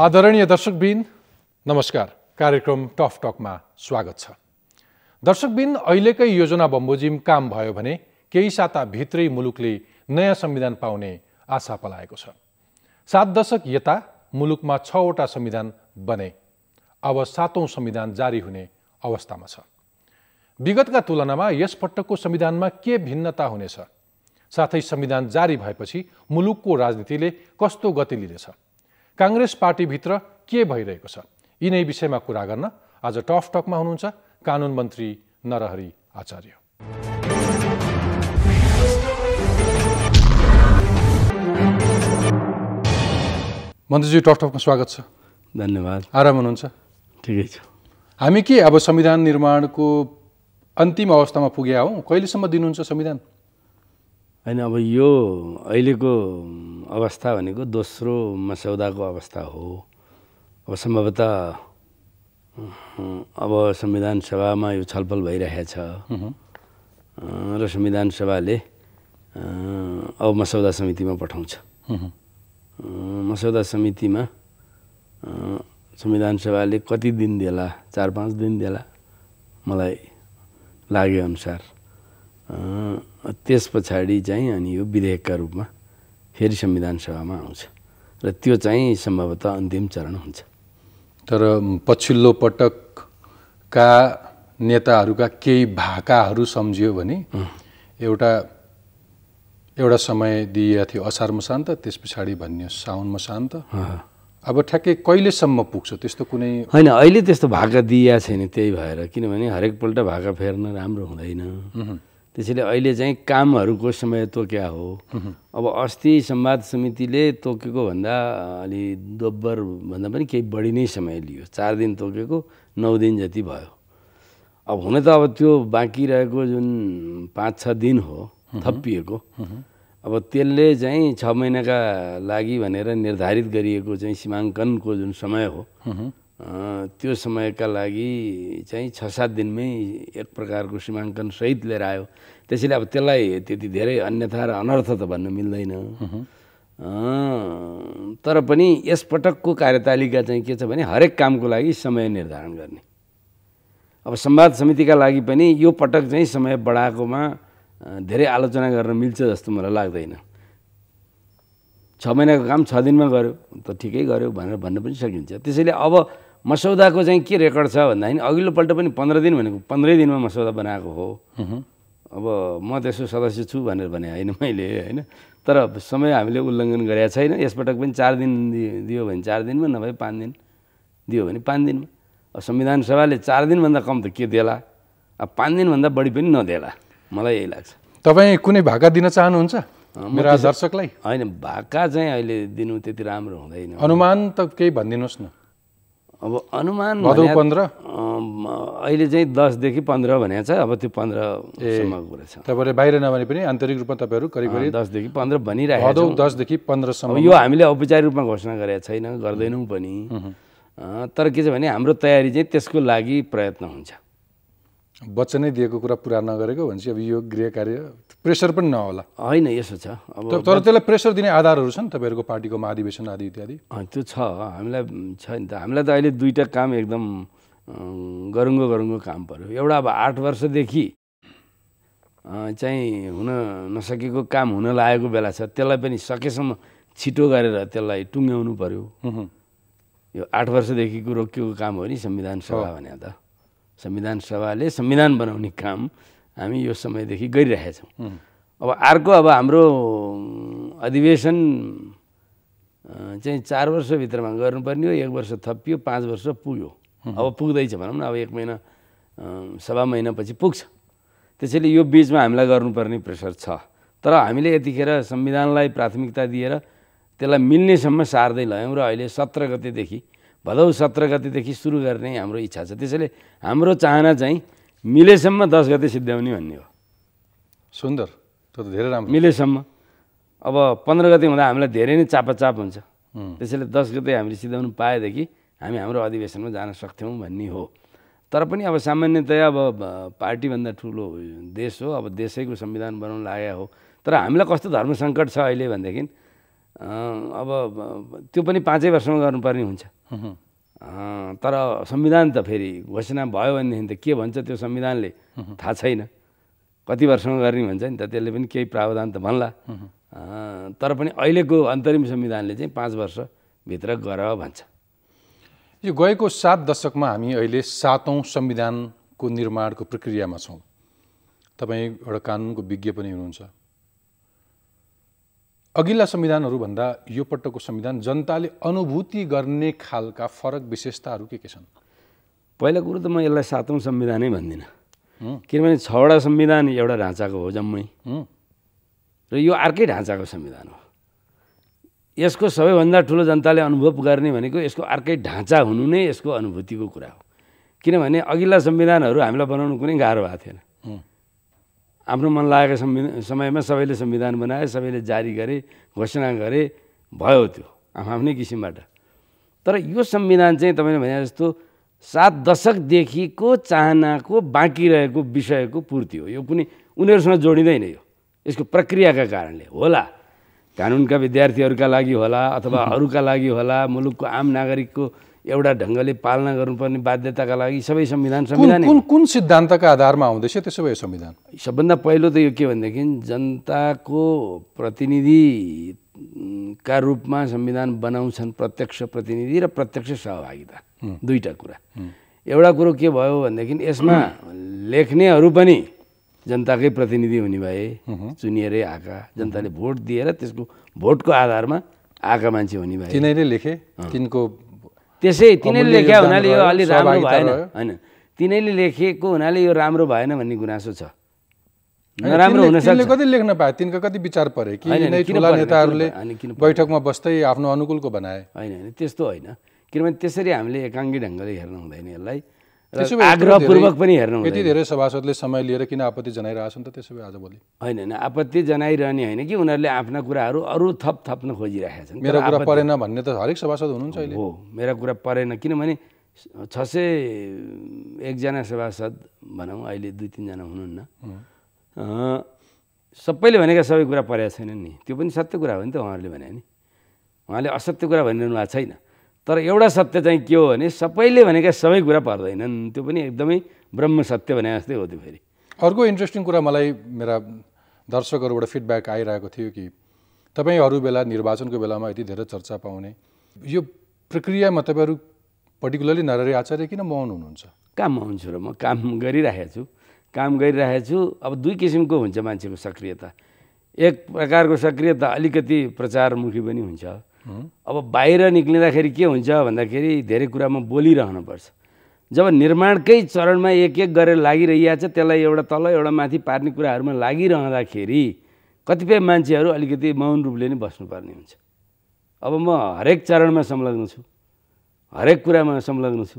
आदरणीय दर्शकबिन नमस्कार कार्यक्रम टफ टकमा स्वागत छ दर्शकबिन अहिलेकै योजना बम्बोजिम काम भयो भने केही साताभित्रै मुलुकले नयाँ संविधान पाउने आशा पलाएको छ सात दशक यता मुलुकमा छवटा संविधान बने अब सातौँ संविधान जारी हुने अवस्थामा छ विगतका तुलनामा यसपटकको संविधानमा के भिन्नता हुनेछ साथै संविधान जारी भएपछि मुलुकको राजनीतिले कस्तो गति लिनेछ काङ्ग्रेस पार्टीभित्र के भइरहेको छ यिनै विषयमा कुरा गर्न आज टफ टकमा हुनुहुन्छ कानुन मन्त्री नरहरि आचार्य मन्त्रीजी टफ टकमा स्वागत छ धन्यवाद आराम हुनुहुन्छ ठिकै छ हामी के अब संविधान निर्माणको अन्तिम अवस्थामा पुग्या हौँ कहिलेसम्म दिनुहुन्छ संविधान होइन अब यो अहिलेको अवस्था भनेको दोस्रो मस्यौदाको अवस्था हो अब सम्भवतः अब संविधान सभामा यो छलफल भइरहेछ र संविधान सभाले अब मसौदा समितिमा पठाउँछ मसौदा समितिमा संविधान सभाले कति दिन देला चार पाँच दिन देला मलाई लागेअनुसार त्यस पछाडि चाहिँ अनि यो विधेयकका रूपमा फेरि संविधान सभामा आउँछ र त्यो चाहिँ सम्भवतः अन्तिम चरण हुन्छ तर पछिल्लो पटकका नेताहरूका केही भाकाहरू सम्झियो भने एउटा एउटा समय दिइएको थियो असार शान्त त्यस पछाडि भन्यो साउन मसान्त अब ठ्याक्कै कहिलेसम्म पुग्छ त्यस्तो कुनै होइन अहिले त्यस्तो भाका दिइएको छैन त्यही भएर किनभने हरेकपल्ट भाका फेर्न राम्रो हुँदैन त्यसैले अहिले चाहिँ कामहरूको समय तोक्या हो अब अस्ति सम्वाद समितिले तोकेको भन्दा अलि दोब्बर भन्दा पनि केही बढी नै समय लियो चार दिन तोकेको नौ दिन जति भयो अब हुन त अब त्यो बाँकी रहेको जुन पाँच छ दिन हो थपिएको अब त्यसले चाहिँ छ महिनाका लागि भनेर निर्धारित गरिएको चाहिँ सीमाङ्कनको जुन समय हो त्यो समयका लागि चाहिँ छ सात दिनमै एक प्रकारको सीमाङ्कन सहित लिएर आयो त्यसैले अब त्यसलाई त्यति धेरै अन्यथा र अनर्थ त भन्न मिल्दैन तर पनि यसपटकको कार्यतालिका चाहिँ के छ भने हरेक कामको लागि समय निर्धारण गर्ने अब सम्वाद समितिका लागि पनि यो पटक चाहिँ समय बढाएकोमा धेरै आलोचना गर्न मिल्छ जस्तो मलाई लाग्दैन छ महिनाको काम छ दिनमा गऱ्यो त ठिकै गऱ्यो भनेर भन्न पनि सकिन्छ त्यसैले अब मसौदाको चाहिँ के रेकर्ड छ भन्दाखेरि अघिल्लोपल्ट पनि पन्ध्र दिन भनेको पन्ध्रै दिनमा मसौदा बनाएको हो अब म त्यसको सदस्य छु भनेर भने होइन मैले होइन तर समय हामीले उल्लङ्घन गरेका छैन यसपटक पनि चार दिन दियो भने चार दिनमा नभए पाँच दिन दियो भने पाँच दिनमा संविधान सभाले चार दिनभन्दा कम त के देला अब पाँच दिनभन्दा बढी पनि नदेला मलाई यही लाग्छ तपाईँ कुनै भाका दिन चाहनुहुन्छ मेरा दर्शकलाई होइन भाका चाहिँ अहिले दिनु त्यति राम्रो हुँदैन अनुमान त केही भनिदिनुहोस् न अब अनुमान पन्ध्र अहिले चाहिँ दसदेखि पन्ध्र भनेको छ अब त्यो पन्ध्रसम्मको कुरा छ तपाईँले बाहिर नभने पनि आन्तरिक रूपमा तपाईँहरू करिब करिब दसदेखि पन्ध्र भनिरहेको दसदेखि पन्ध्रसम्म यो हामीले औपचारिक रूपमा घोषणा गरेका छैन गर्दैनौँ पनि तर के छ भने हाम्रो तयारी चाहिँ त्यसको लागि प्रयत्न हुन्छ वचनै दिएको कुरा पुरा नगरेको भनेपछि अब यो गृह कार्य प्रेसर पनि नहोला होइन यसो छ अब तर त्यसलाई प्रेसर दिने आधारहरू छन् तपाईँहरूको पार्टीको महाधिवेशन आदि इत्यादि त्यो छ हामीलाई छ नि त हामीलाई त अहिले दुईवटा काम एकदम गरुङ्गो गरुङ्गो काम पऱ्यो एउटा अब आठ वर्षदेखि चाहिँ हुन नसकेको काम हुन लागेको बेला छ त्यसलाई पनि सकेसम्म छिटो गरेर त्यसलाई टुङ्ग्याउनु पऱ्यो यो आठ वर्षदेखिको रोकिएको काम हो नि संविधान सभा भने त संविधान सभाले संविधान बनाउने काम हामी यो समयदेखि गरिरहेछौँ अब अर्को अब हाम्रो अधिवेशन चाहिँ चार वर्षभित्रमा गर्नुपर्ने हो एक वर्ष थपियो पाँच वर्ष पुग्यो अब पुग्दैछ भनौँ न अब एक महिना सभा महिनापछि पुग्छ त्यसैले यो बिचमा हामीलाई गर्नुपर्ने प्रेसर छ तर हामीले यतिखेर संविधानलाई प्राथमिकता दिएर त्यसलाई मिल्नेसम्म सार्दै लयौँ र अहिले सत्र गतेदेखि भदौ सत्र गतिदेखि सुरु गर्ने हाम्रो इच्छा छ त्यसैले हाम्रो चाहना चाहिँ मिलेसम्म दस गते सिद्ध्याउने भन्ने हो सुन्दर त्यो त धेरै राम्रो मिलेसम्म अब पन्ध्र गते हुँदा हामीलाई धेरै नै चापाचाप हुन्छ त्यसैले दस गते हामीले सिद्ध्याउनु पाएदेखि हामी हाम्रो अधिवेशनमा जान सक्थ्यौँ भन्ने हो तर पनि अब सामान्यतया अब पार्टीभन्दा ठुलो देश हो अब देशैको संविधान बनाउन लागेको हो तर हामीलाई कस्तो धर्म सङ्कट छ अहिले भनेदेखि अब त्यो पनि पाँचै वर्षमा गर्नुपर्ने हुन्छ तर संविधान त फेरि घोषणा भयो भनेदेखि त के भन्छ त्यो संविधानले थाहा छैन कति वर्षमा गर्ने भन्छ नि त त्यसले पनि केही प्रावधान त भन्ला तर पनि अहिलेको अन्तरिम संविधानले चाहिँ पाँच वर्षभित्र गर भन्छ यो गएको सात दशकमा हामी अहिले सातौँ संविधानको निर्माणको प्रक्रियामा छौँ तपाईँ एउटा कानुनको विज्ञ पनि हुनुहुन्छ अघिल्ला संविधानहरूभन्दा यो पटकको संविधान जनताले अनुभूति गर्ने खालका फरक विशेषताहरू के के छन् पहिला कुरो त म यसलाई सातौँ संविधानै भन्दिनँ किनभने छवटा संविधान एउटा ढाँचाको हो जम्मै र यो अर्कै ढाँचाको संविधान हो यसको सबैभन्दा ठुलो जनताले अनुभव गर्ने भनेको यसको अर्कै ढाँचा हुनु नै यसको अनुभूतिको कुरा हो किनभने अघिल्ला संविधानहरू हामीलाई बनाउनु कुनै गाह्रो भएको थिएन आफ्नो मन लागेको समयमा सबैले संविधान बनाए सबैले जारी गरे घोषणा गरे भयो त्यो आफ्नै किसिमबाट तर यो संविधान चाहिँ तपाईँले भने जस्तो सात दशकदेखिको चाहनाको बाँकी रहेको विषयको पूर्ति हो यो कुनै उनीहरूसँग जोडिँदैन यो यसको प्रक्रियाका कारणले होला कानुनका विद्यार्थीहरूका लागि होला अथवा अरूका लागि होला मुलुकको आम नागरिकको एउटा ढङ्गले पालना गर्नुपर्ने बाध्यताका लागि सबै संविधान संविधान कुन कुन सिद्धान्तका आधारमा आउँदैछ त्यो सबै संविधान सबभन्दा पहिलो त यो के भनेदेखि जनताको प्रतिनिधिका रूपमा संविधान बनाउँछन् प्रत्यक्ष प्रतिनिधि र प्रत्यक्ष सहभागिता दुईवटा कुरा एउटा कुरो के भयो भनेदेखि यसमा लेख्नेहरू पनि जनताकै प्रतिनिधि हुने भए चुनिएरै आएका जनताले भोट दिएर त्यसको भोटको आधारमा आएका मान्छे हुने भए तिनैले लेखे तिनको त्यसै तिनीहरूले लेख्या हुनाले यो अलि राम्रो भएन होइन तिनीहरूले लेखेको हुनाले यो राम्रो भएन भन्ने गुनासो छ राम्रो हुन सक्छ कति लेख्न पाए तिनका कति विचार परे कि ठुला नेताहरूले बैठकमा बस्दै आफ्नो अनुकूलको बनाए होइन होइन त्यस्तो होइन किनभने त्यसरी हामीले एकाङ्गी ढङ्गले हेर्नु हुँदैन यसलाई आग्रहपूर्वक पनि हेर्नु यति धेरै सभासदले समय लिएर किन आपत्ति जनाइरहेछन् त त्यसो भए आजभोलि होइन होइन आपत्ति जनाइरहने होइन कि उनीहरूले आफ्ना कुराहरू अरू थप थप्न खोजिरहेका छन् मेरो कुरा परेन भन्ने त हरेक सभासद हुनुहुन्छ अहिले हो मेरो कुरा परेन किनभने छ सय एकजना सभासद भनौँ अहिले दुई तिनजना हुनुहुन्न सबैले भनेका सबै कुरा परेका छैनन् नि त्यो पनि सत्य कुरा हो नि त उहाँहरूले भने नि उहाँले असत्य कुरा भनिरहनु भएको छैन तर एउटा सत्य चाहिँ के हो भने सबैले भनेका सबै कुरा पर्दैनन् त्यो पनि एकदमै ब्रह्म सत्य भने जस्तै हो त्यो फेरि अर्को इन्ट्रेस्टिङ कुरा मलाई मेरा दर्शकहरूबाट फिडब्याक आइरहेको थियो कि तपाईँहरू बेला निर्वाचनको बेलामा यति धेरै चर्चा पाउने यो प्रक्रियामा तपाईँहरू पर्टिकुलरली नरहरी आचार्य किन मौन हुनुहुन्छ काम छु र म काम गरिरहेको छु काम गरिरहेको छु अब दुई किसिमको हुन्छ मान्छेको सक्रियता एक प्रकारको सक्रियता अलिकति प्रचारमुखी पनि हुन्छ अब बाहिर निक्लिँदाखेरि के हुन्छ भन्दाखेरि धेरै कुरामा बोलिरहनुपर्छ जब निर्माणकै चरणमा एक एक गरेर लागिरहेको छ त्यसलाई एउटा तल एउटा माथि पार्ने कुराहरूमा लागिरहँदाखेरि कतिपय मान्छेहरू अलिकति मौन रूपले नै बस्नुपर्ने हुन्छ अब म हरेक चरणमा संलग्न छु हरेक कुरामा संलग्न छु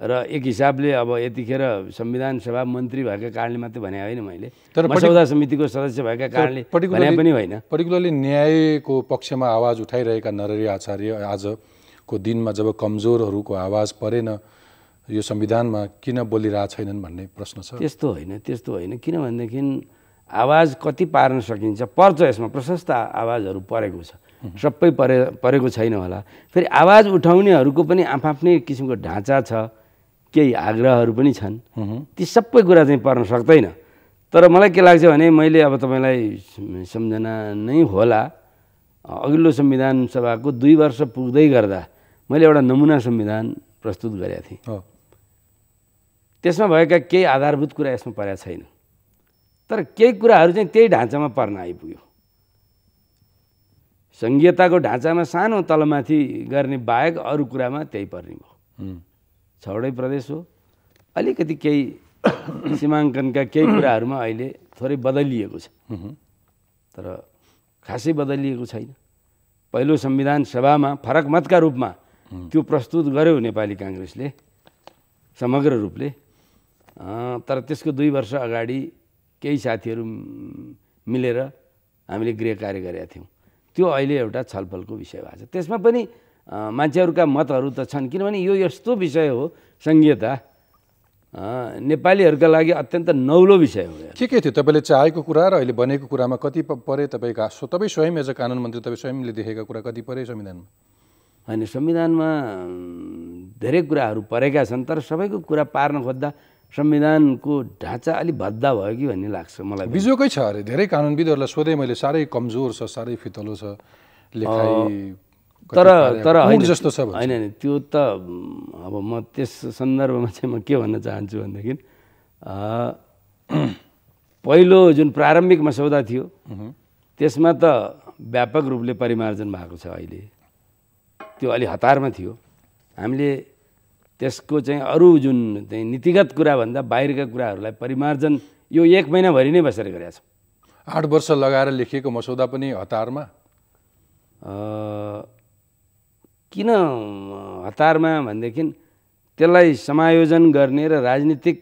र एक हिसाबले अब यतिखेर संविधान सभा मन्त्री भएका कारणले मात्रै भने होइन मैले तर मसौदा समितिको सदस्य भएका कारणले भने पनि होइन पर्टिकुलरली न्यायको पक्षमा आवाज उठाइरहेका नरहरी आचार्य आजको दिनमा जब कमजोरहरूको आवाज परेन यो संविधानमा किन बोलिरहेको छैनन् भन्ने प्रश्न छ त्यस्तो होइन त्यस्तो होइन किनभनेदेखि आवाज कति पार्न सकिन्छ पर्छ यसमा प्रशस्त आवाजहरू परेको छ सबै परे परेको छैन होला फेरि आवाज उठाउनेहरूको पनि आफ्नै किसिमको ढाँचा छ केही आग्रहहरू पनि छन् ती सबै कुरा चाहिँ पर्न सक्दैन तर मलाई के लाग्छ भने मैले अब तपाईँलाई सम्झना नै होला अघिल्लो संविधान सभाको दुई वर्ष पुग्दै गर्दा मैले एउटा नमुना संविधान प्रस्तुत गरेका थिएँ त्यसमा भएका केही आधारभूत कुरा यसमा परेको छैन तर केही कुराहरू चाहिँ त्यही ढाँचामा पर्न आइपुग्यो सङ्घीयताको ढाँचामा सानो तलमाथि गर्ने बाहेक अरू कुरामा त्यही पर्ने भयो छवटै प्रदेश हो अलिकति केही सीमाङ्कनका केही कुराहरूमा अहिले थोरै बदलिएको छ तर खासै बदलिएको छैन पहिलो संविधान सभामा फरक मतका रूपमा त्यो प्रस्तुत गर्यो नेपाली काङ्ग्रेसले समग्र रूपले तर त्यसको दुई वर्ष अगाडि केही साथीहरू मिलेर हामीले गृह कार्य गरेका थियौँ त्यो अहिले एउटा छलफलको विषय भएको छ त्यसमा पनि मान्छेहरूका मतहरू त छन् किनभने यो यस्तो विषय हो सङ्घीयता नेपालीहरूका लागि अत्यन्त नौलो विषय हो के के थियो तपाईँले चाहेको कुरा र अहिले बनेको कुरामा कति परे तपाईँका सो तपाईँ स्वयं एज अ कानुन मन्त्री तपाईँ स्वयंले देखेका कुरा कति परे संविधानमा होइन संविधानमा धेरै कुराहरू परेका छन् तर सबैको कुरा पार्न खोज्दा संविधानको ढाँचा अलिक भद्दा भयो कि भन्ने लाग्छ मलाई बिजोकै छ अरे धेरै कानुनविदहरूलाई सोधेँ मैले साह्रै कमजोर छ साह्रै फितलो छ लेखाइ तर तर होइन जस्तो छ होइन होइन त्यो त अब म त्यस सन्दर्भमा चाहिँ म के भन्न चाहन्छु भनेदेखि पहिलो जुन प्रारम्भिक मसौदा थियो त्यसमा त व्यापक रूपले परिमार्जन भएको छ अहिले त्यो अलि हतारमा थियो हामीले त्यसको चाहिँ अरू जुन चाहिँ नीतिगत कुराभन्दा बाहिरका कुराहरूलाई परिमार्जन यो एक महिनाभरि नै बसेर गरेका छौँ आठ वर्ष लगाएर लेखिएको मसौदा पनि हतारमा किन हतारमा भनेदेखि त्यसलाई समायोजन गर्ने र राजनीतिक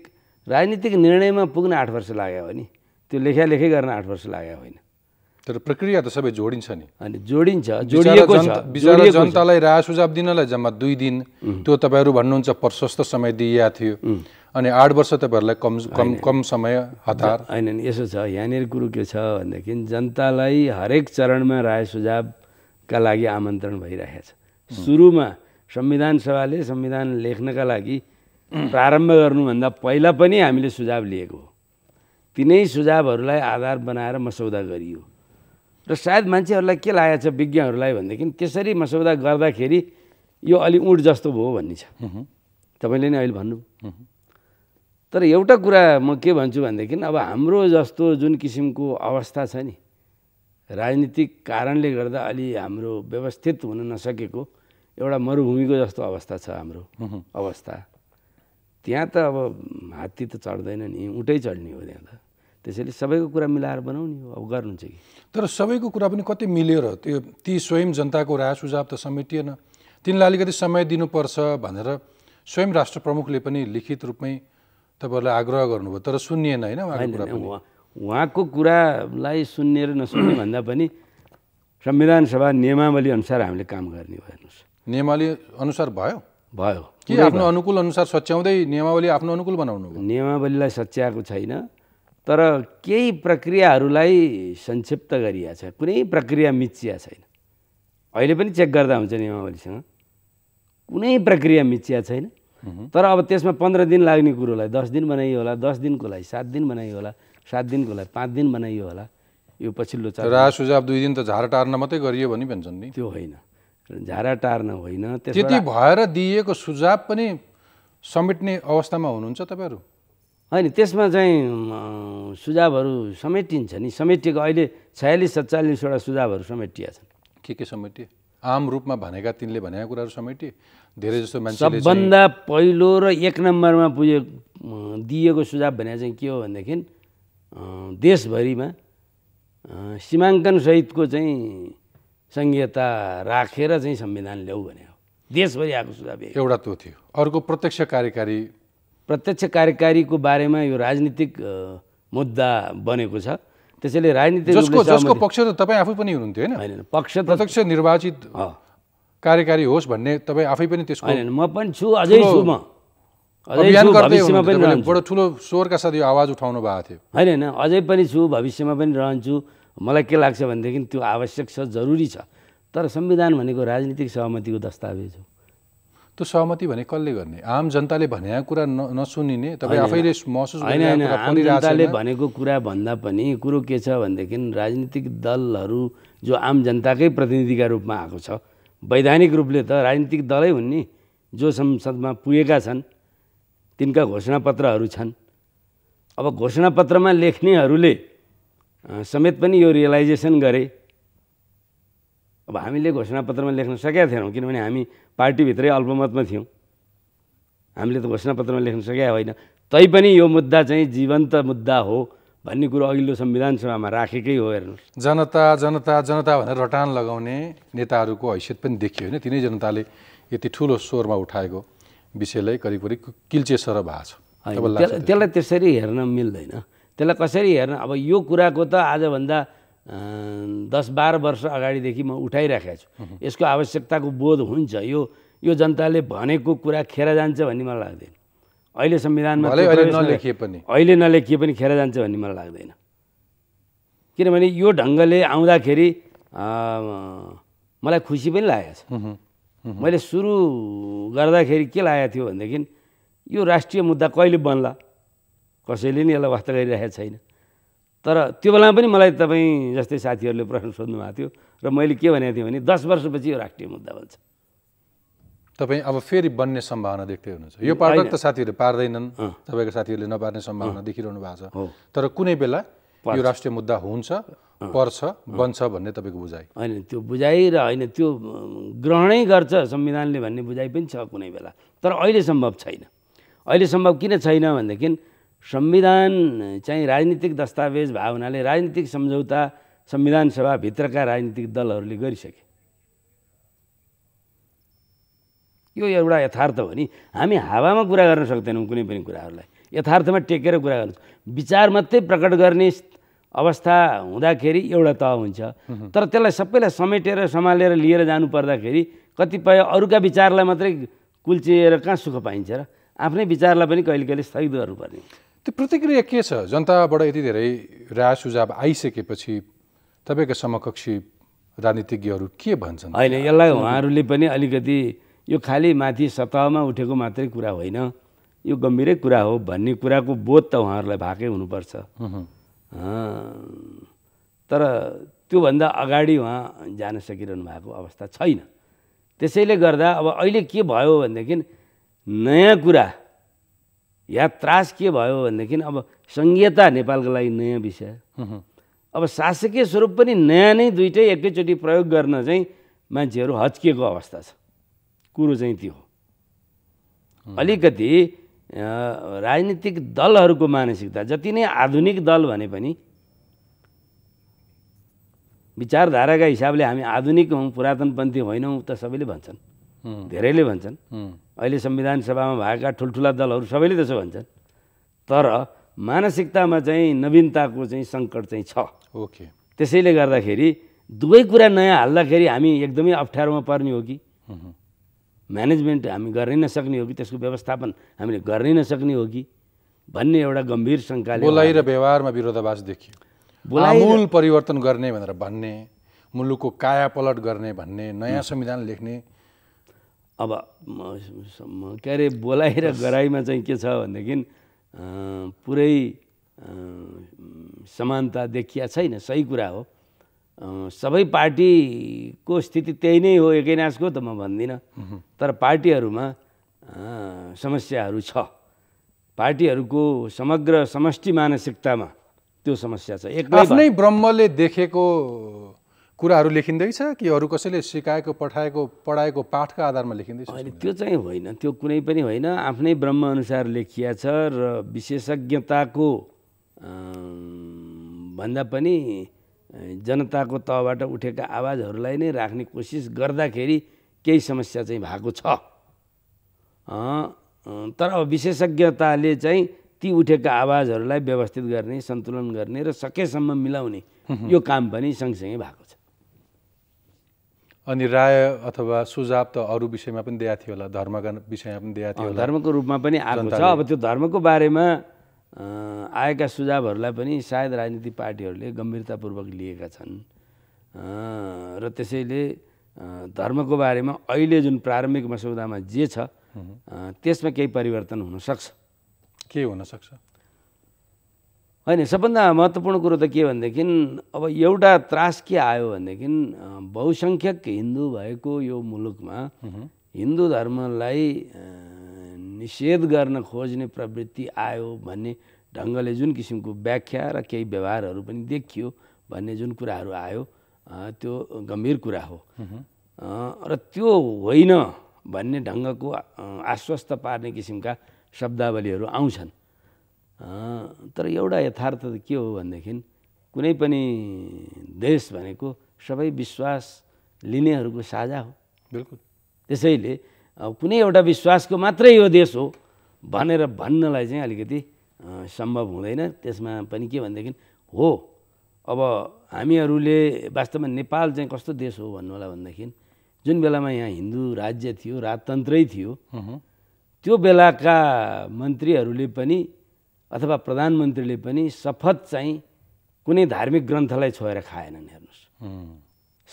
राजनीतिक निर्णयमा पुग्न आठ वर्ष लाग्यो भने त्यो लेखा लेखै गर्न आठ वर्ष लाग्यो होइन तर प्रक्रिया त सबै जोडिन्छ नि अनि जोडिन्छ जोडिएको छ जनतालाई राय सुझाव दिनलाई जम्मा दुई दिन त्यो तपाईँहरू भन्नुहुन्छ प्रशस्त समय दिइएको थियो अनि आठ वर्ष तपाईँहरूलाई कम कम कम समय हतार होइन नि यसो छ यहाँनिर कुरो के छ भनेदेखि जनतालाई हरेक चरणमा राय सुझावका लागि आमन्त्रण भइरहेको छ सुरुमा संविधान सभाले संविधान लेख्नका लागि प्रारम्भ गर्नुभन्दा पहिला पनि हामीले सुझाव लिएको हो तिनै सुझावहरूलाई आधार बनाएर मसौदा गरियो र सायद मान्छेहरूलाई के लागेको छ विज्ञहरूलाई भनेदेखि त्यसरी मसौदा गर्दाखेरि यो अलि उठ जस्तो भयो भन्ने छ तपाईँले नै अहिले भन्नु तर एउटा कुरा म के भन्छु भनेदेखि अब हाम्रो जस्तो जुन किसिमको अवस्था छ नि राजनीतिक कारणले गर्दा अलि हाम्रो व्यवस्थित हुन नसकेको एउटा मरुभूमिको जस्तो अवस्था छ हाम्रो अवस्था त्यहाँ त अब हात्ती त चढ्दैन नि उठै चढ्ने हो त्यहाँ त त्यसैले सबैको कुरा मिलाएर बनाउने हो अब गर्नु चाहिँ तर सबैको कुरा पनि कति मिलेर त्यो ती स्वयं जनताको राय सुझाव त समेटिएन तिनलाई अलिकति समय दिनुपर्छ भनेर स्वयं राष्ट्र प्रमुखले पनि लिखित रूपमै तपाईँहरूलाई आग्रह गर्नुभयो तर सुनिएन होइन उहाँको कुरालाई सुन्ने र नसुन्ने भन्दा पनि संविधान सभा नियमावली अनुसार हामीले काम गर्ने हो हेर्नुहोस् नियमावली अनुसार भयो भयो कि आफ्नो अनुकूल अनुसार सच्याउँदै नियमावली आफ्नो अनुकूल बनाउनु नियमावलीलाई सच्याएको छैन तर केही प्रक्रियाहरूलाई संक्षिप्त गरिएको छ कुनै प्रक्रिया मिचिया छैन अहिले पनि चेक गर्दा हुन्छ नियमावलीसँग कुनै प्रक्रिया मिचिया छैन तर अब त्यसमा पन्ध्र दिन लाग्ने कुरोलाई दस दिन बनाइयो होला दस दिनको लागि सात दिन बनाइयो होला सात दिनको लागि पाँच दिन बनाइयो होला यो पछिल्लो राय सुझाव दुई दिन त झार टार्न मात्रै गरियो भने भन्छन् नि त्यो होइन झारा टार्न होइन त्यति भएर दिइएको सुझाव पनि समेट्ने अवस्थामा हुनुहुन्छ तपाईँहरू होइन त्यसमा चाहिँ सुझावहरू समेटिन्छ नि समेटिएको अहिले छयालिस सत्तालिसवटा सुझावहरू समेटिया छन् के के समेटिए आम रूपमा भनेका तिनले भनेका कुराहरू समेटिए धेरै जस्तो मान्छे सबभन्दा पहिलो र एक नम्बरमा पुगे दिएको सुझाव भने चाहिँ के हो भनेदेखि देशभरिमा सीमाङ्कनसहितको चाहिँ सङ्घीयता राखेर चाहिँ संविधान ल्याऊ भने हो देशभरि आएको सुझाव एउटा त्यो थियो अर्को प्रत्यक्ष कार्यकारी प्रत्यक्ष कार्यकारीको बारेमा यो राजनीतिक मुद्दा बनेको छ त्यसैले राजनीतिक जसको जसको पक्ष त तपाईँ आफै पनि हुनुहुन्थ्यो होइन होइन पक्ष प्रत्यक्ष निर्वाचित कार्यकारी होस् भन्ने तपाईँ आफै पनि त्यसको होइन म पनि छु अझै छु म बडो ठुलो स्वरका साथ यो आवाज उठाउनु भएको थियो होइन होइन अझै पनि छु भविष्यमा पनि रहन्छु मलाई के लाग्छ भनेदेखि त्यो आवश्यक छ जरुरी छ तर संविधान भनेको राजनीतिक सहमतिको दस्तावेज हो त्यो सहमति भने कसले गर्ने आम जनताले भने कुरा नसुनिने तपाईँ आफैले महसुस होइन आम जनताले भनेको कुरा भन्दा पनि कुरो के छ भनेदेखि राजनीतिक दलहरू जो आम जनताकै प्रतिनिधिका रूपमा आएको छ वैधानिक रूपले त राजनीतिक दलै हुन् नि जो संसदमा पुगेका छन् तिनका घोषणापत्रहरू छन् अब घोषणापत्रमा लेख्नेहरूले समेत पनि यो रियलाइजेसन गरे अब हामीले घोषणापत्रमा लेख्न सकेका थिएनौँ किनभने हामी पार्टीभित्रै अल्पमतमा थियौँ हामीले त घोषणापत्रमा लेख्न सकेका होइन तैपनि यो मुद्दा चाहिँ जीवन्त मुद्दा हो भन्ने कुरो अघिल्लो संविधान सभामा राखेकै हो हेर्नु जनता जनता जनता भनेर रटान लगाउने नेताहरूको हैसियत पनि देखियो होइन तिनै जनताले यति ठुलो स्वरमा उठाएको विषयलाई करिब करिब किल्चेसर भएको छ त्यसलाई त्यसरी हेर्न मिल्दैन त्यसलाई कसरी हेर्न अब यो कुराको त आजभन्दा दस बाह्र वर्ष अगाडिदेखि म उठाइराखेको छु यसको आवश्यकताको बोध हुन्छ यो यो जनताले भनेको कुरा खेर जान्छ भन्ने मलाई लाग्दैन अहिले संविधानमा नलेखिए पनि अहिले नलेखिए पनि खेर जान्छ भन्ने मलाई लाग्दैन किनभने यो ढङ्गले आउँदाखेरि मलाई खुसी पनि लागेको छ मैले सुरु गर्दाखेरि के लागेको थियो भनेदेखि यो राष्ट्रिय मुद्दा कहिले बन्ला कसैले नि यसलाई वास्ता गरिरहेको छैन तर त्यो बेलामा पनि मलाई तपाईँ जस्तै साथीहरूले प्रश्न सोध्नु भएको थियो र मैले के भनेको थिएँ भने दस वर्षपछि यो राष्ट्रिय मुद्दा बन्छ तपाईँ अब फेरि बन्ने सम्भावना देख्दै हुनुहुन्छ यो पटक त साथीहरू पार्दैनन् तपाईँको साथीहरूले नपार्ने सम्भावना देखिरहनु भएको छ तर कुनै बेला यो राष्ट्रिय मुद्दा हुन्छ पर्छ बन्छ भन्ने तपाईँको बुझाइ होइन त्यो बुझाइ र होइन त्यो ग्रहणै गर्छ संविधानले भन्ने बुझाइ पनि छ कुनै बेला तर अहिले सम्भव छैन अहिले सम्भव किन छैन भनेदेखि संविधान चाहिँ राजनीतिक दस्तावेज भएको राजनीतिक सम्झौता संविधान सभाभित्रका राजनीतिक दलहरूले गरिसके यो एउटा यथार्थ हो नि हामी हावामा कुरा गर्न सक्दैनौँ कुनै पनि कुराहरूलाई यथार्थमा टेकेर कुरा गर्नु विचार मात्रै प्रकट गर्ने अवस्था हुँदाखेरि एउटा तह हुन्छ तर त्यसलाई सबैलाई समेटेर सम्हालेर लिएर जानु पर्दाखेरि कतिपय अरूका विचारलाई मात्रै कुल्चिएर कहाँ सुख पाइन्छ र आफ्नै विचारलाई पनि कहिले कहिले स्थगित गर्नुपर्ने त्यो प्रतिक्रिया के छ जनताबाट यति धेरै राय सुझाव आइसकेपछि तपाईँको समकक्षी राजनीतिज्ञहरू के भन्छन् होइन यसलाई उहाँहरूले पनि अलिकति यो खालि माथि सतहमा उठेको मात्रै कुरा होइन यो गम्भीरै कुरा हो भन्ने कुराको बोध त उहाँहरूलाई भएकै हुनुपर्छ तर त्योभन्दा अगाडि उहाँ जान सकिरहनु भएको अवस्था छैन त्यसैले गर्दा अब अहिले के भयो भनेदेखि नयाँ कुरा या त्रास के भयो भनेदेखि अब सङ्घीयता नेपालको लागि नयाँ विषय अब शासकीय स्वरूप पनि नयाँ नै दुइटै एकैचोटि प्रयोग गर्न चाहिँ मान्छेहरू हच्किएको अवस्था छ कुरो चाहिँ त्यो हो अलिकति राजनीतिक दलहरूको मानसिकता जति नै आधुनिक दल भने पनि विचारधाराका हिसाबले हामी आधुनिक हौँ पुरातनपन्थी होइनौँ त सबैले भन्छन् धेरैले भन्छन् अहिले संविधान सभामा भएका ठुल्ठुला दलहरू सबैले त्यसो भन्छन् तर मानसिकतामा चाहिँ नवीनताको चाहिँ सङ्कट चाहिँ छ ओके त्यसैले गर्दाखेरि दुवै कुरा नयाँ हाल्दाखेरि हामी एकदमै अप्ठ्यारोमा पर्ने हो कि म्यानेजमेन्ट हामी गर्नै नसक्ने हो कि त्यसको व्यवस्थापन हामीले गर्नै नसक्ने हो कि भन्ने एउटा गम्भीर शङ्काले बोलाइ र व्यवहारमा विरोधाभास देखियो मूल परिवर्तन गर्ने भनेर भन्ने मुलुकको कायापलट गर्ने भन्ने नयाँ संविधान लेख्ने अब के अरे बोलाइ र गराइमा चाहिँ के छ भनेदेखि पुरै समानता देखिया छैन सही कुरा हो सबै पार्टीको स्थिति त्यही नै हो एकैनासको त म भन्दिनँ तर पार्टीहरूमा समस्याहरू छ पार्टीहरूको समग्र समष्टि मानसिकतामा त्यो समस्या छ आफ्नै ब्रह्मले देखेको कुराहरू लेखिँदैछ कि अरू कसैले सिकाएको पठाएको पढाएको पाठका आधारमा लेखिँदैछ होइन त्यो चाहिँ होइन त्यो कुनै पनि होइन आफ्नै ब्रह्मअनुसार लेखिया छ र विशेषज्ञताको भन्दा पनि जनताको तहबाट उठेका आवाजहरूलाई नै राख्ने कोसिस गर्दाखेरि केही समस्या चाहिँ भएको छ तर अब विशेषज्ञताले चाहिँ ती उठेका आवाजहरूलाई व्यवस्थित गर्ने सन्तुलन गर्ने र सकेसम्म मिलाउने यो काम पनि सँगसँगै भएको छ अनि राय अथवा सुझाव त अरू विषयमा पनि दिएको थियो होला धर्मका विषयमा पनि दिएको थियो धर्मको रूपमा पनि आएको छ अब त्यो धर्मको बारेमा आएका सुझावहरूलाई पनि सायद राजनीतिक पार्टीहरूले गम्भीरतापूर्वक लिएका छन् र त्यसैले धर्मको बारेमा अहिले जुन प्रारम्भिक मसौदामा जे छ त्यसमा केही परिवर्तन हुनसक्छ के हुनसक्छ होइन सबभन्दा महत्त्वपूर्ण कुरो त के भनेदेखि अब एउटा त्रास के आयो भनेदेखि बहुसङ्ख्यक हिन्दू भएको यो मुलुकमा हिन्दू धर्मलाई निषेध गर्न खोज्ने प्रवृत्ति आयो भन्ने ढङ्गले जुन किसिमको व्याख्या र केही व्यवहारहरू पनि देखियो भन्ने जुन कुराहरू आयो त्यो गम्भीर कुरा हो र त्यो होइन भन्ने ढङ्गको आश्वस्त पार्ने किसिमका शब्दावलीहरू आउँछन् तर एउटा यथार्थ त के हो भनेदेखि कुनै पनि देश भनेको सबै विश्वास लिनेहरूको साझा हो बिल्कुल त्यसैले कुनै एउटा विश्वासको मात्रै यो देश हो भनेर भन्नलाई चाहिँ अलिकति सम्भव हुँदैन त्यसमा पनि के भनेदेखि हो अब हामीहरूले वास्तवमा नेपाल चाहिँ कस्तो देश हो भन्नु होला भनेदेखि जुन बेलामा यहाँ हिन्दू राज्य थियो राजतन्त्रै थियो त्यो बेलाका मन्त्रीहरूले पनि अथवा प्रधानमन्त्रीले पनि शपथ चाहिँ कुनै धार्मिक ग्रन्थलाई छोएर खाएनन् हेर्नुहोस्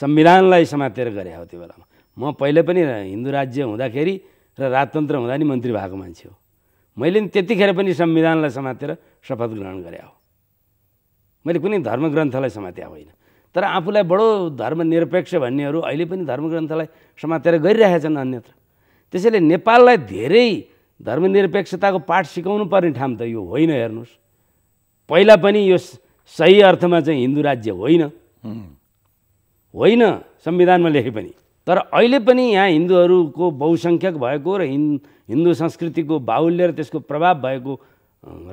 संविधानलाई समातेर गरे हो त्यो बेलामा म पहिले पनि हिन्दू राज्य हुँदाखेरि र राजतन्त्र हुँदा नि मन्त्री भएको मान्छे हो मैले नि त्यतिखेर पनि संविधानलाई समातेर शपथ ग्रहण गरे हो मैले कुनै धर्म ग्रन्थलाई समात्या होइन तर आफूलाई बडो धर्मनिरपेक्ष भन्नेहरू अहिले पनि धर्मग्रन्थलाई समातेर गरिरहेछन् अन्यत्र त्यसैले नेपाललाई धेरै धर्मनिरपेक्षताको पाठ सिकाउनु पर्ने ठाउँ त यो होइन हेर्नुहोस् पहिला पनि यो सही अर्थमा चाहिँ हिन्दू राज्य होइन होइन संविधानमा लेखे पनि तर अहिले पनि यहाँ हिन्दूहरूको बहुसङ्ख्यक भएको र हिन् हिन्दू संस्कृतिको बाहुल्य र त्यसको प्रभाव भएको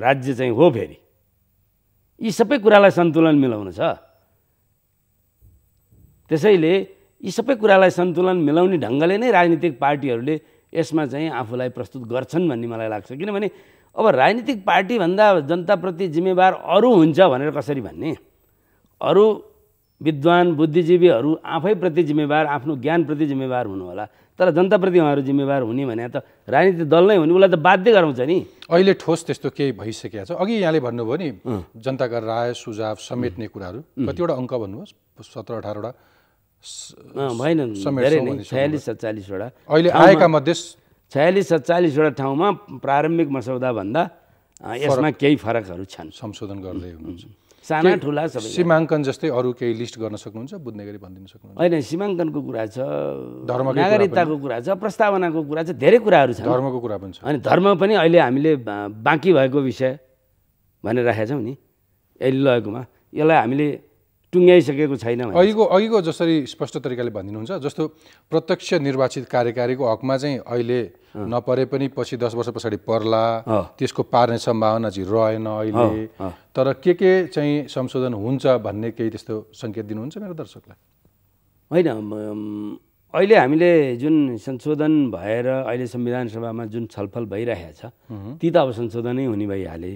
राज्य चाहिँ हो फेरि यी सबै कुरालाई सन्तुलन मिलाउनु छ त्यसैले यी सबै कुरालाई सन्तुलन मिलाउने ढङ्गले नै राजनीतिक पार्टीहरूले यसमा चाहिँ आफूलाई प्रस्तुत गर्छन् भन्ने मलाई लाग्छ किनभने अब राजनीतिक पार्टीभन्दा जनताप्रति जिम्मेवार अरू हुन्छ भनेर कसरी भन्ने अरू विद्वान बुद्धिजीवीहरू आफैप्रति जिम्मेवार आफ्नो ज्ञानप्रति जिम्मेवार हुनु होला तर जनताप्रति उहाँहरू जिम्मेवार हुने भने त राजनीतिक दल नै हुने उसलाई त बाध्य गराउँछ नि अहिले ठोस त्यस्तो केही भइसकेको छ अघि यहाँले भन्नुभयो नि जनताका राय सुझाव समेट्ने कुराहरू कतिवटा अङ्क भन्नुहोस् सत्र अठारवटा भएन धेरै नै छयालिस सत्तालिसवटा अहिले आएका मध्ये छयालिस सत्तालिसवटा ठाउँमा प्रारम्भिक मसौदाभन्दा यसमा केही फरकहरू छन् संशोधन गर्दै हुनुहुन्छ साना ठुला सबै सीमाङ्कन जस्तै अरू केही लिस्ट गर्न सक्नुहुन्छ बुझ्ने गरी भनिदिनु सक्नुहुन्छ होइन सीमाङ्कनको कुरा छ धर्म नागरिकताको कुरा छ प्रस्तावनाको कुरा छ धेरै कुराहरू छ धर्मको कुरा पनि छ अनि धर्म पनि अहिले हामीले बाँकी भएको विषय भनेर राखेका छौँ नि अहिले लगेकोमा यसलाई हामीले टुङ्ग्याइसकेको छैन अघिको अघिको जसरी स्पष्ट तरिकाले भनिदिनुहुन्छ जस्तो प्रत्यक्ष निर्वाचित कार्यकारीको हकमा चाहिँ अहिले नपरे पनि पछि दस वर्ष पछाडि पर्ला त्यसको पार्ने सम्भावना चाहिँ रहेन अहिले तर के के चाहिँ संशोधन हुन्छ भन्ने केही त्यस्तो सङ्केत दिनुहुन्छ मेरो दर्शकलाई होइन अहिले हामीले जुन संशोधन भएर अहिले संविधान सभामा जुन छलफल भइरहेको छ ती त अब संशोधनै हुने भइहाले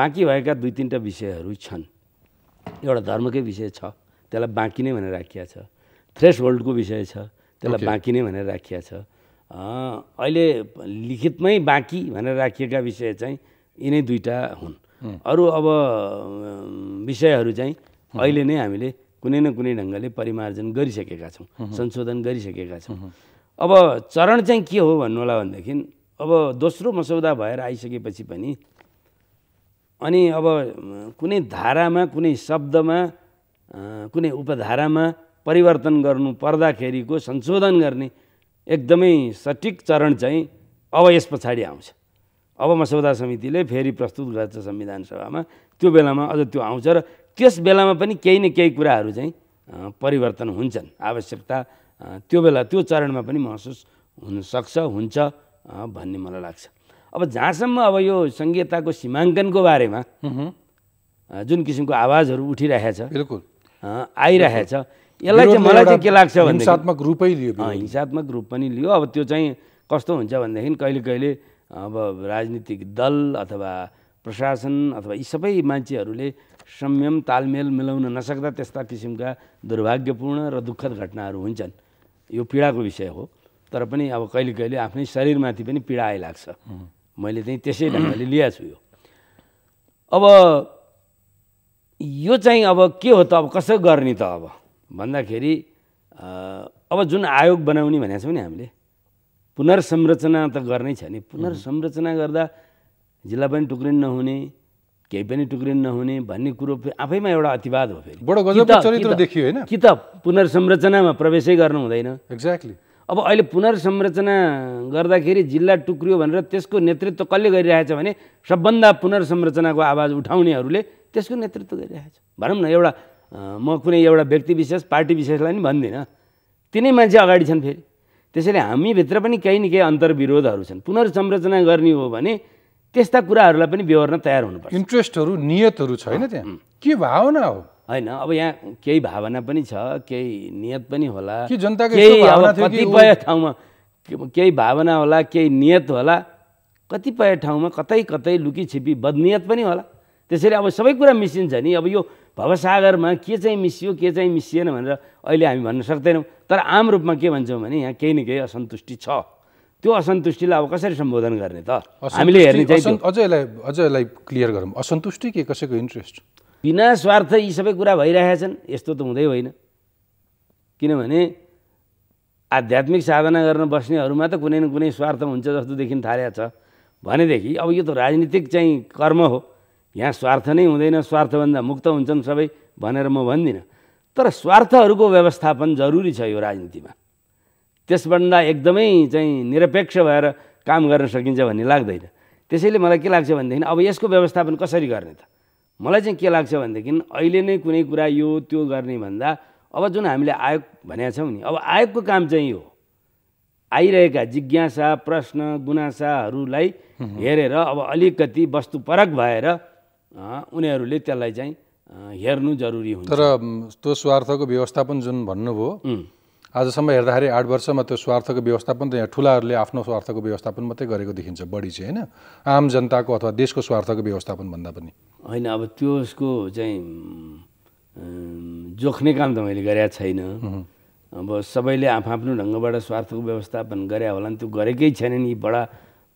बाँकी भएका दुई तिनवटा विषयहरू छन् एउटा धर्मकै विषय छ त्यसलाई बाँकी नै भनेर राखिया छ थ्रेस होल्डको विषय छ त्यसलाई okay. बाँकी नै भनेर राखिया छ अहिले लिखितमै बाँकी भनेर राखिएका विषय चाहिँ यिनै दुईवटा हुन् अरू अब विषयहरू चाहिँ अहिले नै हामीले कुनै न कुनै ढङ्गले परिमार्जन गरिसकेका छौँ संशोधन गरिसकेका छौँ अब चरण चाहिँ के हो भन्नु होला भनेदेखि अब दोस्रो मसौदा भएर आइसकेपछि पनि अनि अब कुनै धारामा कुनै शब्दमा कुनै उपधारामा परिवर्तन गर्नु पर्दाखेरिको संशोधन गर्ने एकदमै सठिक चरण चाहिँ अब यस पछाडि आउँछ अब मसौदा समितिले फेरि प्रस्तुत गर्छ संविधान सभामा त्यो बेलामा अझ त्यो आउँछ र त्यस बेलामा पनि केही न केही कुराहरू चाहिँ परिवर्तन हुन्छन् आवश्यकता त्यो बेला त्यो चरणमा पनि महसुस हुनसक्छ हुन्छ भन्ने मलाई लाग्छ अब जहाँसम्म अब यो सङ्घीयताको सीमाङ्कनको बारेमा जुन किसिमको आवाजहरू उठिरहेछ बिल्कुल आइरहेछ यसलाई चाहिँ मलाई चाहिँ के लाग्छ भने हिंसात्मक रूपै लियो हिंसात्मक रूप पनि लियो अब त्यो चाहिँ कस्तो हुन्छ भनेदेखि कहिले कहिले अब राजनीतिक दल अथवा प्रशासन अथवा यी सबै मान्छेहरूले संयम तालमेल मिलाउन नसक्दा त्यस्ता किसिमका दुर्भाग्यपूर्ण र दुःखद घटनाहरू हुन्छन् यो पीडाको विषय हो तर पनि अब कहिले कहिले आफ्नै शरीरमाथि पनि पीडा आइलाग्छ मैले चाहिँ त्यसै ढङ्गले लिएको छु यो अब यो चाहिँ अब के हो त अब कसो गर्ने त अब भन्दाखेरि अब जुन आयोग बनाउने भनेको छौँ नि हामीले पुनर्संरचना त गर्नै छ नि पुनर्संरचना गर्दा जिल्ला पनि टुक्रिन नहुने केही पनि टुक्रिन नहुने भन्ने कुरो आफैमा एउटा अतिवाद हो फेरि कि त पुनर्संरचनामा प्रवेशै गर्नु हुँदैन एक्ज्याक्टली अब अहिले पुनर्संरचना गर्दाखेरि जिल्ला टुक्रियो भनेर त्यसको नेतृत्व कसले गरिरहेछ भने सबभन्दा पुनर्संरचनाको आवाज उठाउनेहरूले त्यसको नेतृत्व गरिरहेछ भनौँ न एउटा म कुनै एउटा व्यक्ति विशेष पार्टी विशेषलाई पनि भन्दिनँ तिनै मान्छे अगाडि छन् फेरि त्यसैले हामीभित्र पनि केही न केही अन्तर्विरोधहरू छन् पुनर्संरचना गर्ने हो भने त्यस्ता कुराहरूलाई पनि बेहोर्न तयार हुनुपर्छ इन्ट्रेस्टहरू नियतहरू छैन त्यहाँ के भावना हो होइन अब यहाँ केही भावना पनि छ केही नियत पनि होला केही अब कतिपय ठाउँमा केही भावना होला केही नियत होला कतिपय ठाउँमा कतै कतै लुकी छिपी बदनियत पनि होला त्यसरी अब सबै कुरा मिसिन्छ नि अब यो भवसागरमा के चाहिँ मिसियो के चाहिँ मिसिएन भनेर अहिले हामी भन्न सक्दैनौँ तर आम रूपमा के भन्छौँ भने यहाँ केही न केही असन्तुष्टि छ त्यो असन्तुष्टिलाई अब कसरी सम्बोधन गर्ने त हामीले हेर्ने चाहिँ अझ यसलाई अझ यसलाई क्लियर गरौँ असन्तुष्टि के कसैको इन्ट्रेस्ट बिना स्वार्थ यी सबै कुरा भइरहेका छन् यस्तो त हुँदै होइन किनभने आध्यात्मिक साधना गर्न बस्नेहरूमा त कुनै न कुनै स्वार्थ हुन्छ जस्तो देखिन थालेको छ भनेदेखि अब यो त राजनीतिक चाहिँ कर्म हो यहाँ स्वार्थ नै हुँदैन स्वार्थभन्दा मुक्त हुन्छन् सबै भनेर म भन्दिनँ तर स्वार्थहरूको व्यवस्थापन जरुरी छ यो राजनीतिमा त्यसभन्दा एकदमै चाहिँ निरपेक्ष भएर काम गर्न सकिन्छ भन्ने लाग्दैन त्यसैले मलाई के लाग्छ भनेदेखि अब यसको व्यवस्थापन कसरी गर्ने त मलाई चाहिँ के लाग्छ भनेदेखि अहिले नै कुनै कुरा यो त्यो गर्ने भन्दा अब जुन हामीले आयोग भनेका छौँ नि अब आयोगको काम चाहिँ हो आइरहेका जिज्ञासा प्रश्न गुनासाहरूलाई हेरेर अब अलिकति वस्तुपरक भएर उनीहरूले त्यसलाई चाहिँ हेर्नु जरुरी हुन्छ तर त्यो स्वार्थको व्यवस्थापन जुन भन्नुभयो आजसम्म हेर्दाखेरि आठ वर्षमा त्यो स्वार्थको व्यवस्थापन त यहाँ ठुलाहरूले आफ्नो स्वार्थको व्यवस्थापन मात्रै गरेको देखिन्छ बढी चाहिँ होइन आम जनताको अथवा देशको स्वार्थको व्यवस्थापन भन्दा पनि होइन अब त्यो उसको चाहिँ जोख्ने काम त मैले गरेका छैन अब सबैले आफ्नो ढङ्गबाट स्वार्थको व्यवस्थापन गरे होला नि त्यो गरेकै छैनन् यी बडा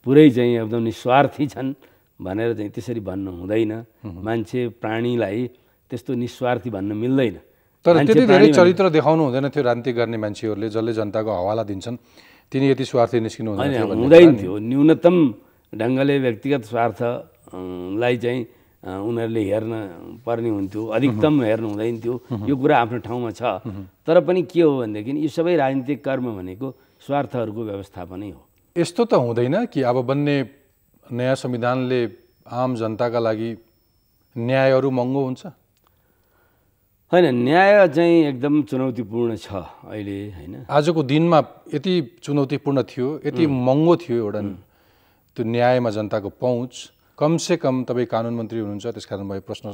पुरै चाहिँ एकदम निस्वार्थी छन् भनेर चाहिँ त्यसरी भन्नु हुँदैन मान्छे प्राणीलाई त्यस्तो निस्वार्थी भन्न मिल्दैन तर त्यति धेरै चरित्र देखाउनु हुँदैन थियो राजनीति गर्ने मान्छेहरूले जसले जनताको हवाला दिन्छन् तिनी यति स्वार्थी निस्किनु हुँदैन हुँदैन थियो न्यूनतम ढङ्गले व्यक्तिगत स्वार्थलाई चाहिँ उनीहरूले हेर्न पर्ने हुन्थ्यो अधिकतम हेर्नु हुँदैन थियो यो कुरा आफ्नो ठाउँमा छ तर पनि के हो भनेदेखि यो सबै राजनीतिक कर्म भनेको स्वार्थहरूको व्यवस्थापनै हो यस्तो त हुँदैन कि अब बन्ने नयाँ संविधानले आम जनताका लागि न्यायहरू महँगो हुन्छ होइन न्याय चाहिँ एकदम चुनौतीपूर्ण छ अहिले होइन आजको दिनमा यति चुनौतीपूर्ण थियो यति महँगो थियो एउटा त्यो न्यायमा जनताको पहुँच कमसे कम तपाईँ कानुन मन्त्री हुनुहुन्छ त्यस कारण म यो प्रश्न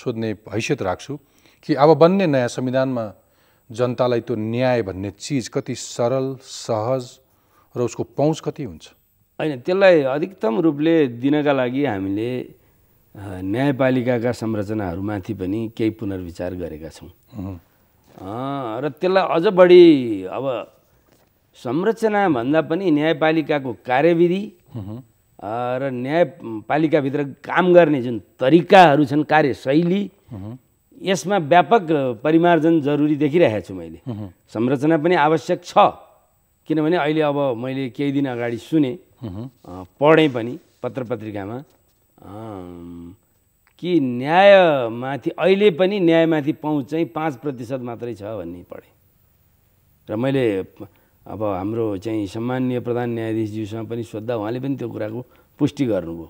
सोध्ने हैसियत राख्छु कि अब बन्ने नयाँ संविधानमा जनतालाई त्यो न्याय भन्ने चिज कति सरल सहज र उसको पहुँच कति हुन्छ होइन त्यसलाई अधिकतम रूपले दिनका लागि हामीले न्यायपालिकाका संरचनाहरूमाथि पनि केही पुनर्विचार गरेका छौँ र त्यसलाई अझ बढी अब संरचनाभन्दा पनि न्यायपालिकाको कार्यविधि र न्यायपालिकाभित्र काम गर्ने जुन तरिकाहरू छन् कार्यशैली यसमा व्यापक परिमार्जन जरुरी देखिरहेको छु मैले संरचना पनि आवश्यक छ किनभने अहिले अब मैले केही दिन अगाडि सुने पढेँ पनि पत्र पत्रिकामा कि न्यायमाथि अहिले पनि न्यायमाथि पहुँच चाहिँ पाँच प्रतिशत मात्रै छ भन्ने पढेँ र मैले अब हाम्रो चाहिँ सामान्य प्रधान न्यायाधीशज्यूसँग पनि सोद्धा उहाँले पनि त्यो कुराको पुष्टि गर्नुभयो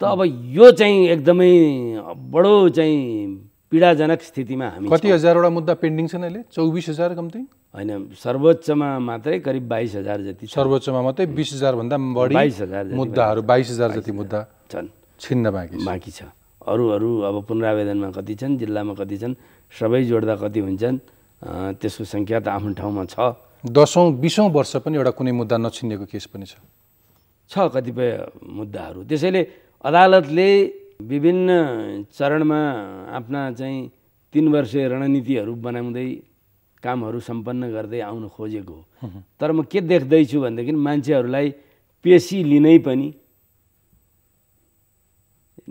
त अब यो चाहिँ एकदमै बडो चाहिँ पीडाजनक स्थितिमा हामी कति हजारवटा मुद्दा पेन्डिङ छन् अहिले चौबिस हजार कम्ती होइन सर्वोच्चमा मात्रै करिब बाइस हजार जति सर्वोच्चमा मात्रै बिस हजारभन्दा बढी बाइस हजार मुद्दाहरू बाइस हजार जति मुद्दा छन् छिन्न बाँकी बाँकी छ अरू अब पुनरावेदनमा कति छन् जिल्लामा कति छन् सबै जोड्दा कति हुन्छन् त्यसको सङ्ख्या त आफ्नो ठाउँमा छ दसौँ बिसौँ वर्ष पनि एउटा कुनै मुद्दा नछिन्नेको केस पनि छ छ कतिपय मुद्दाहरू त्यसैले अदालतले विभिन्न चरणमा आफ्ना चाहिँ तिन वर्ष रणनीतिहरू बनाउँदै कामहरू सम्पन्न गर्दै आउन खोजेको हो तर म के देख्दैछु भनेदेखि मान्छेहरूलाई पेसी लिनै पनि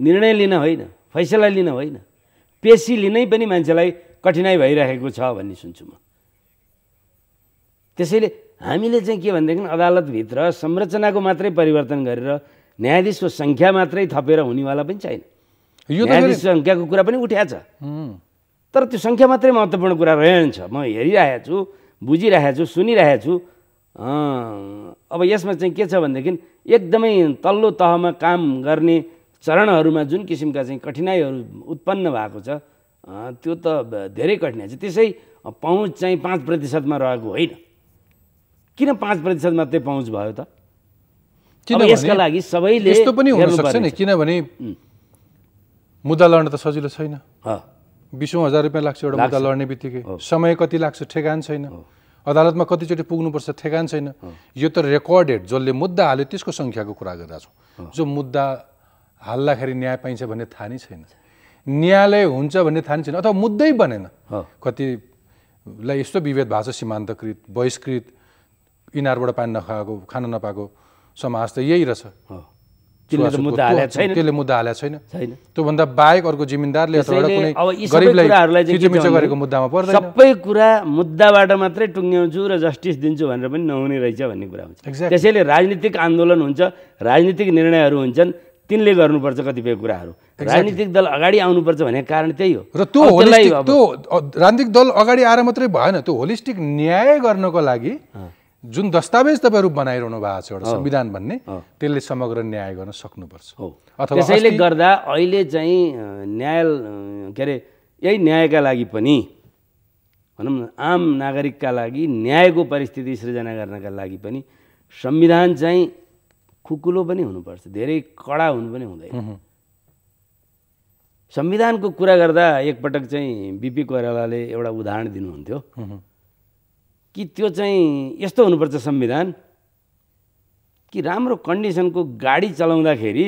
निर्णय लिन होइन फैसला लिन होइन पेसी लिनै पनि मान्छेलाई कठिनाइ भइरहेको छ भन्ने सुन्छु म त्यसैले हामीले चाहिँ के भनेदेखि अदालतभित्र संरचनाको मात्रै परिवर्तन गरेर न्यायाधीशको सङ्ख्या मात्रै थपेर हुनेवाला पनि छैन यो न्यायाधीश सङ्ख्याको कुरा पनि उठ्या छ तर त्यो सङ्ख्या मात्रै महत्त्वपूर्ण कुरा रहन्छ म हेरिरहेको छु बुझिरहेको छु सुनिरहेको छु अब यसमा चाहिँ के छ भनेदेखि एकदमै तल्लो तहमा काम गर्ने चरणहरूमा जुन किसिमका चाहिँ कठिनाइहरू उत्पन्न भएको छ त्यो त धेरै कठिनाइ छ त्यसै पहुँच चाहिँ पाँच प्रतिशतमा रहेको होइन किन पाँच प्रतिशत मात्रै पहुँच भयो त यसका लागि सबैले यस्तो पनि हुनसक्छ नि किनभने मुद्दा लड्न त सजिलो छैन बिसौँ हजार रुपियाँ लाग्छ एउटा मुद्दा लड्ने बित्तिकै समय कति लाग्छ ठेगान छैन अदालतमा कतिचोटि पुग्नुपर्छ ठेगान छैन यो त रेकर्डेड जसले मुद्दा हाल्यो त्यसको सङ्ख्याको कुरा गरिरहेको छौँ जो मुद्दा हाल्दाखेरि न्याय पाइन्छ भन्ने थाहा नै छैन न्यायालय हुन्छ भन्ने थाहा नै छैन अथवा मुद्दै बनेन कतिलाई यस्तो विभेद भएको छ सीमान्तकृत बहिष्कृत इनारबाट पानी नखाएको खान नपाएको समाज त यही रहेछ त्यसले मुद्दा हालेको छैन त्योभन्दा बाहेक अर्को जिमिन्दारले गरेको मुद्दामा पर्छ सबै कुरा मुद्दाबाट मात्रै टुङ्ग्याउँछु र जस्टिस दिन्छु भनेर पनि नहुने रहेछ भन्ने कुरा हुन्छ त्यसैले राजनीतिक आन्दोलन हुन्छ राजनीतिक निर्णयहरू हुन्छन् तिनले गर्नुपर्छ कतिपय कुराहरू राजनीतिक दल अगाडि आउनुपर्छ भनेको कारण त्यही हो र त्यो त्यो राजनीतिक दल अगाडि आएर मात्रै भएन त्यो होलिस्टिक न्याय गर्नको लागि जुन दस्तावेज तपाईँहरू बनाइरहनु भएको छ एउटा संविधान भन्ने त्यसले समग्र न्याय गर्न सक्नुपर्छ त्यसैले गर्दा अहिले चाहिँ न्याय के अरे यही न्यायका लागि पनि भनौँ न आम नागरिकका लागि न्यायको परिस्थिति सृजना गर्नका लागि पनि संविधान चाहिँ खुकुलो पनि हुनुपर्छ धेरै कडा हुनु पनि हुँदैन संविधानको कुरा गर्दा एकपटक चाहिँ बिपी कोइरालाले एउटा उदाहरण दिनुहुन्थ्यो कि त्यो चाहिँ यस्तो हुनुपर्छ संविधान कि राम्रो कन्डिसनको गाडी चलाउँदाखेरि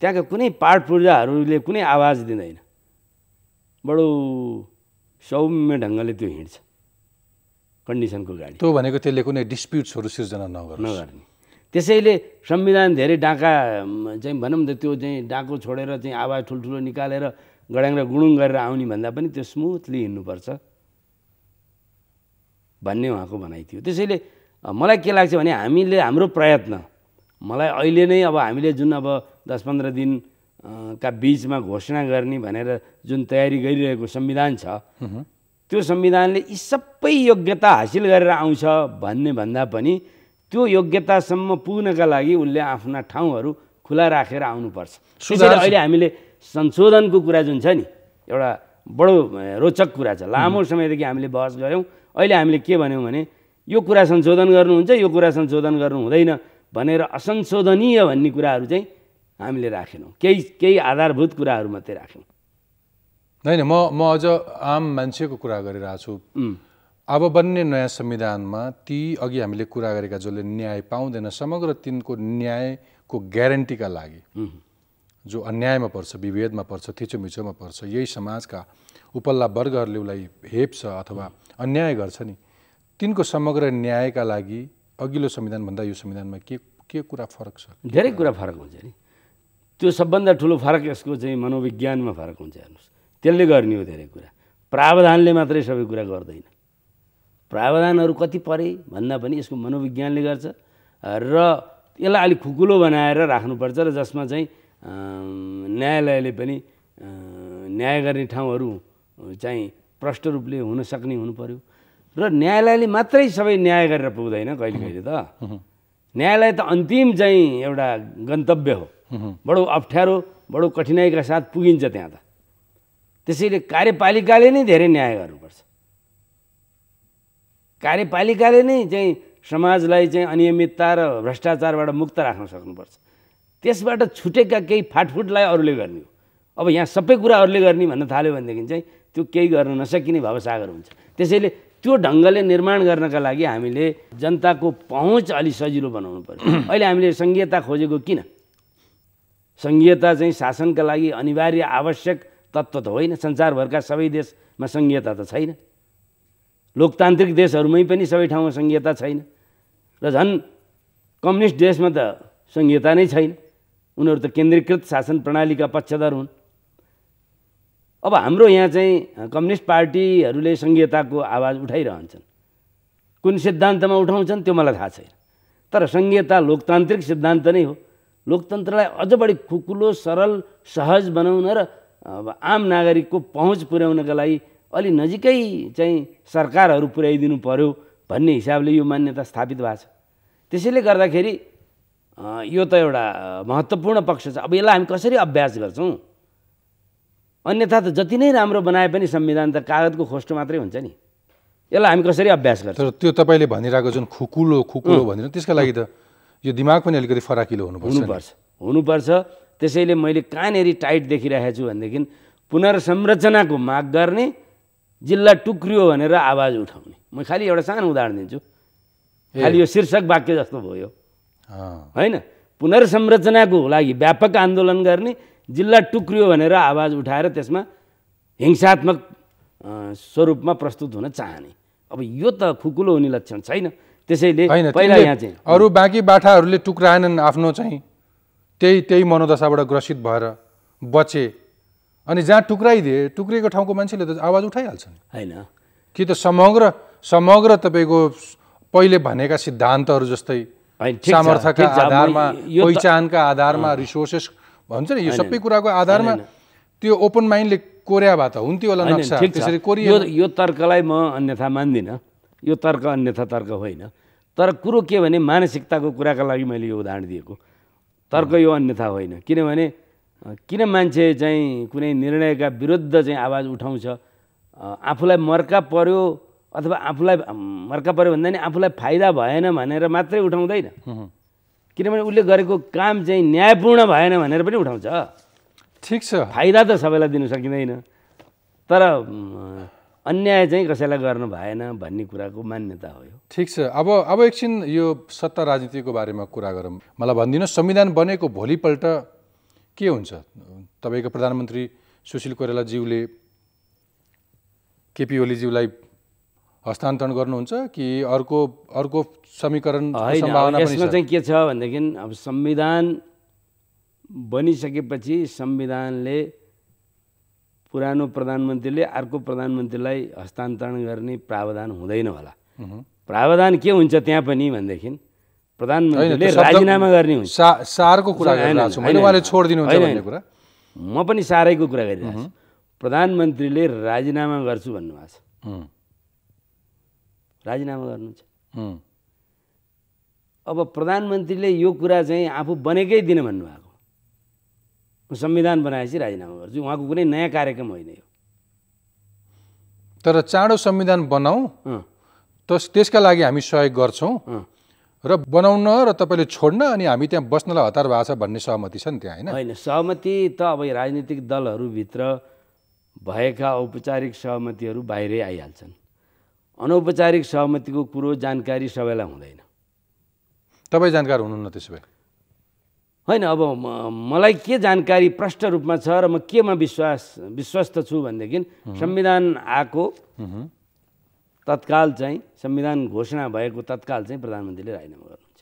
त्यहाँका कुनै पाठ पूर्जाहरूले कुनै आवाज दिँदैन बडो सौम्य ढङ्गले त्यो हिँड्छ कन्डिसनको गाडी त्यो भनेको त्यसले कुनै डिस्प्युट्सहरू सिर्जना नगर्नु नगर्ने त्यसैले संविधान धेरै डाका चाहिँ भनौँ न त्यो चाहिँ डाँको छोडेर चाहिँ आवाज ठुल्ठुलो निकालेर गड्याङ र गुडुङ गरेर आउने भन्दा पनि त्यो स्मुथली हिँड्नुपर्छ भन्ने उहाँको भनाइ थियो त्यसैले मलाई के लाग्छ भने हामीले हाम्रो प्रयत्न मलाई अहिले नै अब हामीले जुन अब दस पन्ध्र दिन का बिचमा घोषणा गर्ने भनेर जुन तयारी गरिरहेको संविधान छ त्यो संविधानले यी सबै योग्यता हासिल गरेर आउँछ भन्ने भन्दा पनि त्यो योग्यतासम्म पुग्नका लागि उसले आफ्ना ठाउँहरू खुला राखेर आउनुपर्छ अहिले हामीले संशोधनको कुरा जुन छ नि एउटा बडो रोचक कुरा छ लामो समयदेखि हामीले बहस गऱ्यौँ अहिले हामीले के भन्यौँ भने यो कुरा संशोधन गर्नुहुन्छ यो कुरा संशोधन गर्नु हुँदैन भनेर असंशोधनीय भन्ने कुराहरू चाहिँ हामीले राखेनौँ केही केही आधारभूत कुराहरू मात्रै राख्यौँ होइन म म अझ आम मान्छेको कुरा गरिरहेको छु अब बन्ने नयाँ संविधानमा ती अघि हामीले कुरा गरेका जसले न्याय पाउँदैन समग्र तिनको न्यायको ग्यारेन्टीका लागि जो अन्यायमा पर्छ विभेदमा पर्छ थिचोमिचोमा पर्छ यही समाजका उपल्ला वर्गहरूले उसलाई हेप्छ अथवा अन्याय गर्छ नि तिनको समग्र न्यायका लागि अघिल्लो संविधानभन्दा यो संविधानमा के के कुरा फरक छ धेरै कुरा फरक हुन्छ नि त्यो सबभन्दा ठुलो फरक यसको चाहिँ मनोविज्ञानमा फरक हुन्छ हेर्नुहोस् त्यसले गर्ने हो धेरै कुरा प्रावधानले मात्रै सबै कुरा गर्दैन प्रावधानहरू कति परे भन्दा पनि यसको मनोविज्ञानले गर्छ र यसलाई अलिक खुकुलो बनाएर राख्नुपर्छ र जसमा चाहिँ न्यायालयले पनि न्याय गर्ने ठाउँहरू चाहिँ प्रष्ट रूपले हुन सक्ने हुनु पऱ्यो र न्यायालयले मात्रै सबै न्याय गरेर पुग्दैन कहिले कहिले त न्यायालय त अन्तिम चाहिँ एउटा गन्तव्य हो बडो अप्ठ्यारो बडो कठिनाइका साथ पुगिन्छ त्यहाँ त त्यसैले कार्यपालिकाले नै धेरै न्याय गर्नुपर्छ कार्यपालिकाले नै चाहिँ समाजलाई चाहिँ अनियमितता र भ्रष्टाचारबाट मुक्त राख्न सक्नुपर्छ त्यसबाट छुटेका केही फाटफुटलाई अरूले गर्ने हो अब यहाँ सबै कुरा अरूले गर्ने भन्न थाल्यो भनेदेखि चाहिँ त्यो केही गर्न नसकिने भवसागर हुन्छ त्यसैले त्यो ढङ्गले निर्माण गर्नका लागि हामीले जनताको पहुँच अलि सजिलो बनाउनु पर्यो अहिले हामीले सङ्घीयता खोजेको किन सङ्घीयता चाहिँ शासनका लागि अनिवार्य आवश्यक तत्त्व त होइन संसारभरका सबै देशमा सङ्घीयता त छैन लोकतान्त्रिक देशहरूमै पनि सबै ठाउँमा सङ्घीयता छैन र झन् कम्युनिस्ट देशमा त सङ्घीयता नै छैन उनीहरू त केन्द्रीकृत शासन प्रणालीका पक्षधर हुन् अब हाम्रो यहाँ चाहिँ कम्युनिस्ट पार्टीहरूले सङ्घीयताको आवाज उठाइरहन्छन् कुन सिद्धान्तमा उठाउँछन् त्यो मलाई थाहा छैन तर सङ्घीयता लोकतान्त्रिक सिद्धान्त नै हो लोकतन्त्रलाई अझ बढी खुकुलो सरल सहज बनाउन र आम नागरिकको पहुँच पुर्याउनका लागि अलि नजिकै चाहिँ सरकारहरू पुर्याइदिनु पर्यो भन्ने हिसाबले यो मान्यता स्थापित भएको छ त्यसैले गर्दाखेरि यो त एउटा महत्त्वपूर्ण पक्ष छ अब यसलाई हामी कसरी अभ्यास गर्छौँ अन्यथा त जति नै राम्रो बनाए पनि संविधान त कागजको खोस्टो मात्रै हुन्छ नि यसलाई हामी कसरी अभ्यास गर्छौँ तर त्यो तपाईँले भनिरहेको जुन खुकुलो खुकुलो भनेर त्यसका लागि त यो दिमाग पनि अलिकति फराकिलो हुनुपर्छ हुनुपर्छ हुनुपर्छ त्यसैले मैले कहाँनेरि टाइट देखिरहेको छु भनेदेखि पुनर्संरचनाको माग गर्ने जिल्ला टुक्रियो भनेर आवाज उठाउने म खालि एउटा सानो उदाहरण दिन्छु खालि यो शीर्षक वाक्य जस्तो भयो होइन पुनर्संरचनाको लागि व्यापक आन्दोलन गर्ने जिल्ला टुक्रियो भनेर आवाज उठाएर त्यसमा हिंसात्मक स्वरूपमा प्रस्तुत हुन चाहने अब यो त खुकुलो हुने लक्षण छैन त्यसैले पहिला यहाँ चाहिँ अरू बाँकी बाठाहरूले टुक्राएनन् आफ्नो चाहिँ त्यही त्यही मनोदशाबाट ग्रसित भएर बचे अनि जहाँ टुक्राइदिए टुक्रिएको ठाउँको मान्छेले त आवाज उठाइहाल्छन् होइन कि त समग्र समग्र तपाईँको पहिले भनेका सिद्धान्तहरू जस्तै सामर्थ्यका आधारमा पहिचानका आधारमा रिसोर्सेस भन्छ नि यो सबै कुराको आधारमा त्यो ओपन माइन्डले कोर्या भए त हुन्थ्यो होला नक्सा त्यसरी कोरियो यो तर्कलाई म अन्यथा मान्दिनँ यो तर्क अन्यथा तर्क होइन तर कुरो के भने मानसिकताको कुराका लागि मैले यो उदाहरण दिएको तर्क यो अन्यथा होइन किनभने किन मान्छे चाहिँ कुनै निर्णयका विरुद्ध चाहिँ आवाज उठाउँछ आफूलाई मर्का पर्यो अथवा आफूलाई मर्का पर्यो भन्दा नि आफूलाई फाइदा भएन भनेर मात्रै उठाउँदैन किनभने उसले गरेको काम चाहिँ न्यायपूर्ण भएन भनेर पनि उठाउँछ ठिक छ फाइदा त सबैलाई दिनु सकिँदैन तर अन्याय चाहिँ कसैलाई गर्नु भएन भन्ने कुराको मान्यता हो यो ठिक छ अब अब एकछिन यो सत्ता राजनीतिको बारेमा कुरा गरौँ मलाई भनिदिनुहोस् संविधान बनेको भोलिपल्ट के हुन्छ तपाईँको प्रधानमन्त्री सुशील कोइरालाज्यूले केपी ओलीज्यूलाई हस्तान्तरण गर्नुहुन्छ कि अर्को अर्को समीकरण यसमा चाहिँ के छ भनेदेखि अब संविधान बनिसकेपछि संविधानले पुरानो प्रधानमन्त्रीले अर्को प्रधानमन्त्रीलाई हस्तान्तरण गर्ने प्रावधान हुँदैन होला प्रावधान के हुन्छ त्यहाँ पनि भनेदेखि प्रधानमन्त्रीले राजीनामा गर्ने हुन्छ सारको कुरा म पनि सारैको कुरा गरिरहेको छु प्रधानमन्त्रीले राजीनामा गर्छु भन्नुभएको छ राजीनामा गर्नुहुन्छ अब प्रधानमन्त्रीले यो कुरा चाहिँ आफू बनेकै दिन भन्नुभएको संविधान बनाएपछि राजीनामा गर्छु उहाँको कुनै नयाँ कार्यक्रम होइन यो तर चाँडो संविधान बनाऊ तस त्यसका लागि हामी सहयोग गर्छौँ र बनाउन र तपाईँले छोड्न अनि हामी त्यहाँ बस्नलाई हतार भएको छ भन्ने सहमति छ नि त्यहाँ होइन होइन सहमति त अब राजनीतिक दलहरूभित्र भएका औपचारिक सहमतिहरू बाहिरै आइहाल्छन् अनौपचारिक सहमतिको कुरो जानकारी सबैलाई हुँदैन तपाईँ जानकार हुनुहुन्न त्यसो भए होइन अब मलाई के जानकारी प्रष्ट रूपमा छ र म केमा विश्वास विश्वस्त छु भनेदेखि संविधान आएको तत्काल चाहिँ संविधान घोषणा भएको तत्काल चाहिँ प्रधानमन्त्रीले राजीनामा गर्नुहुन्छ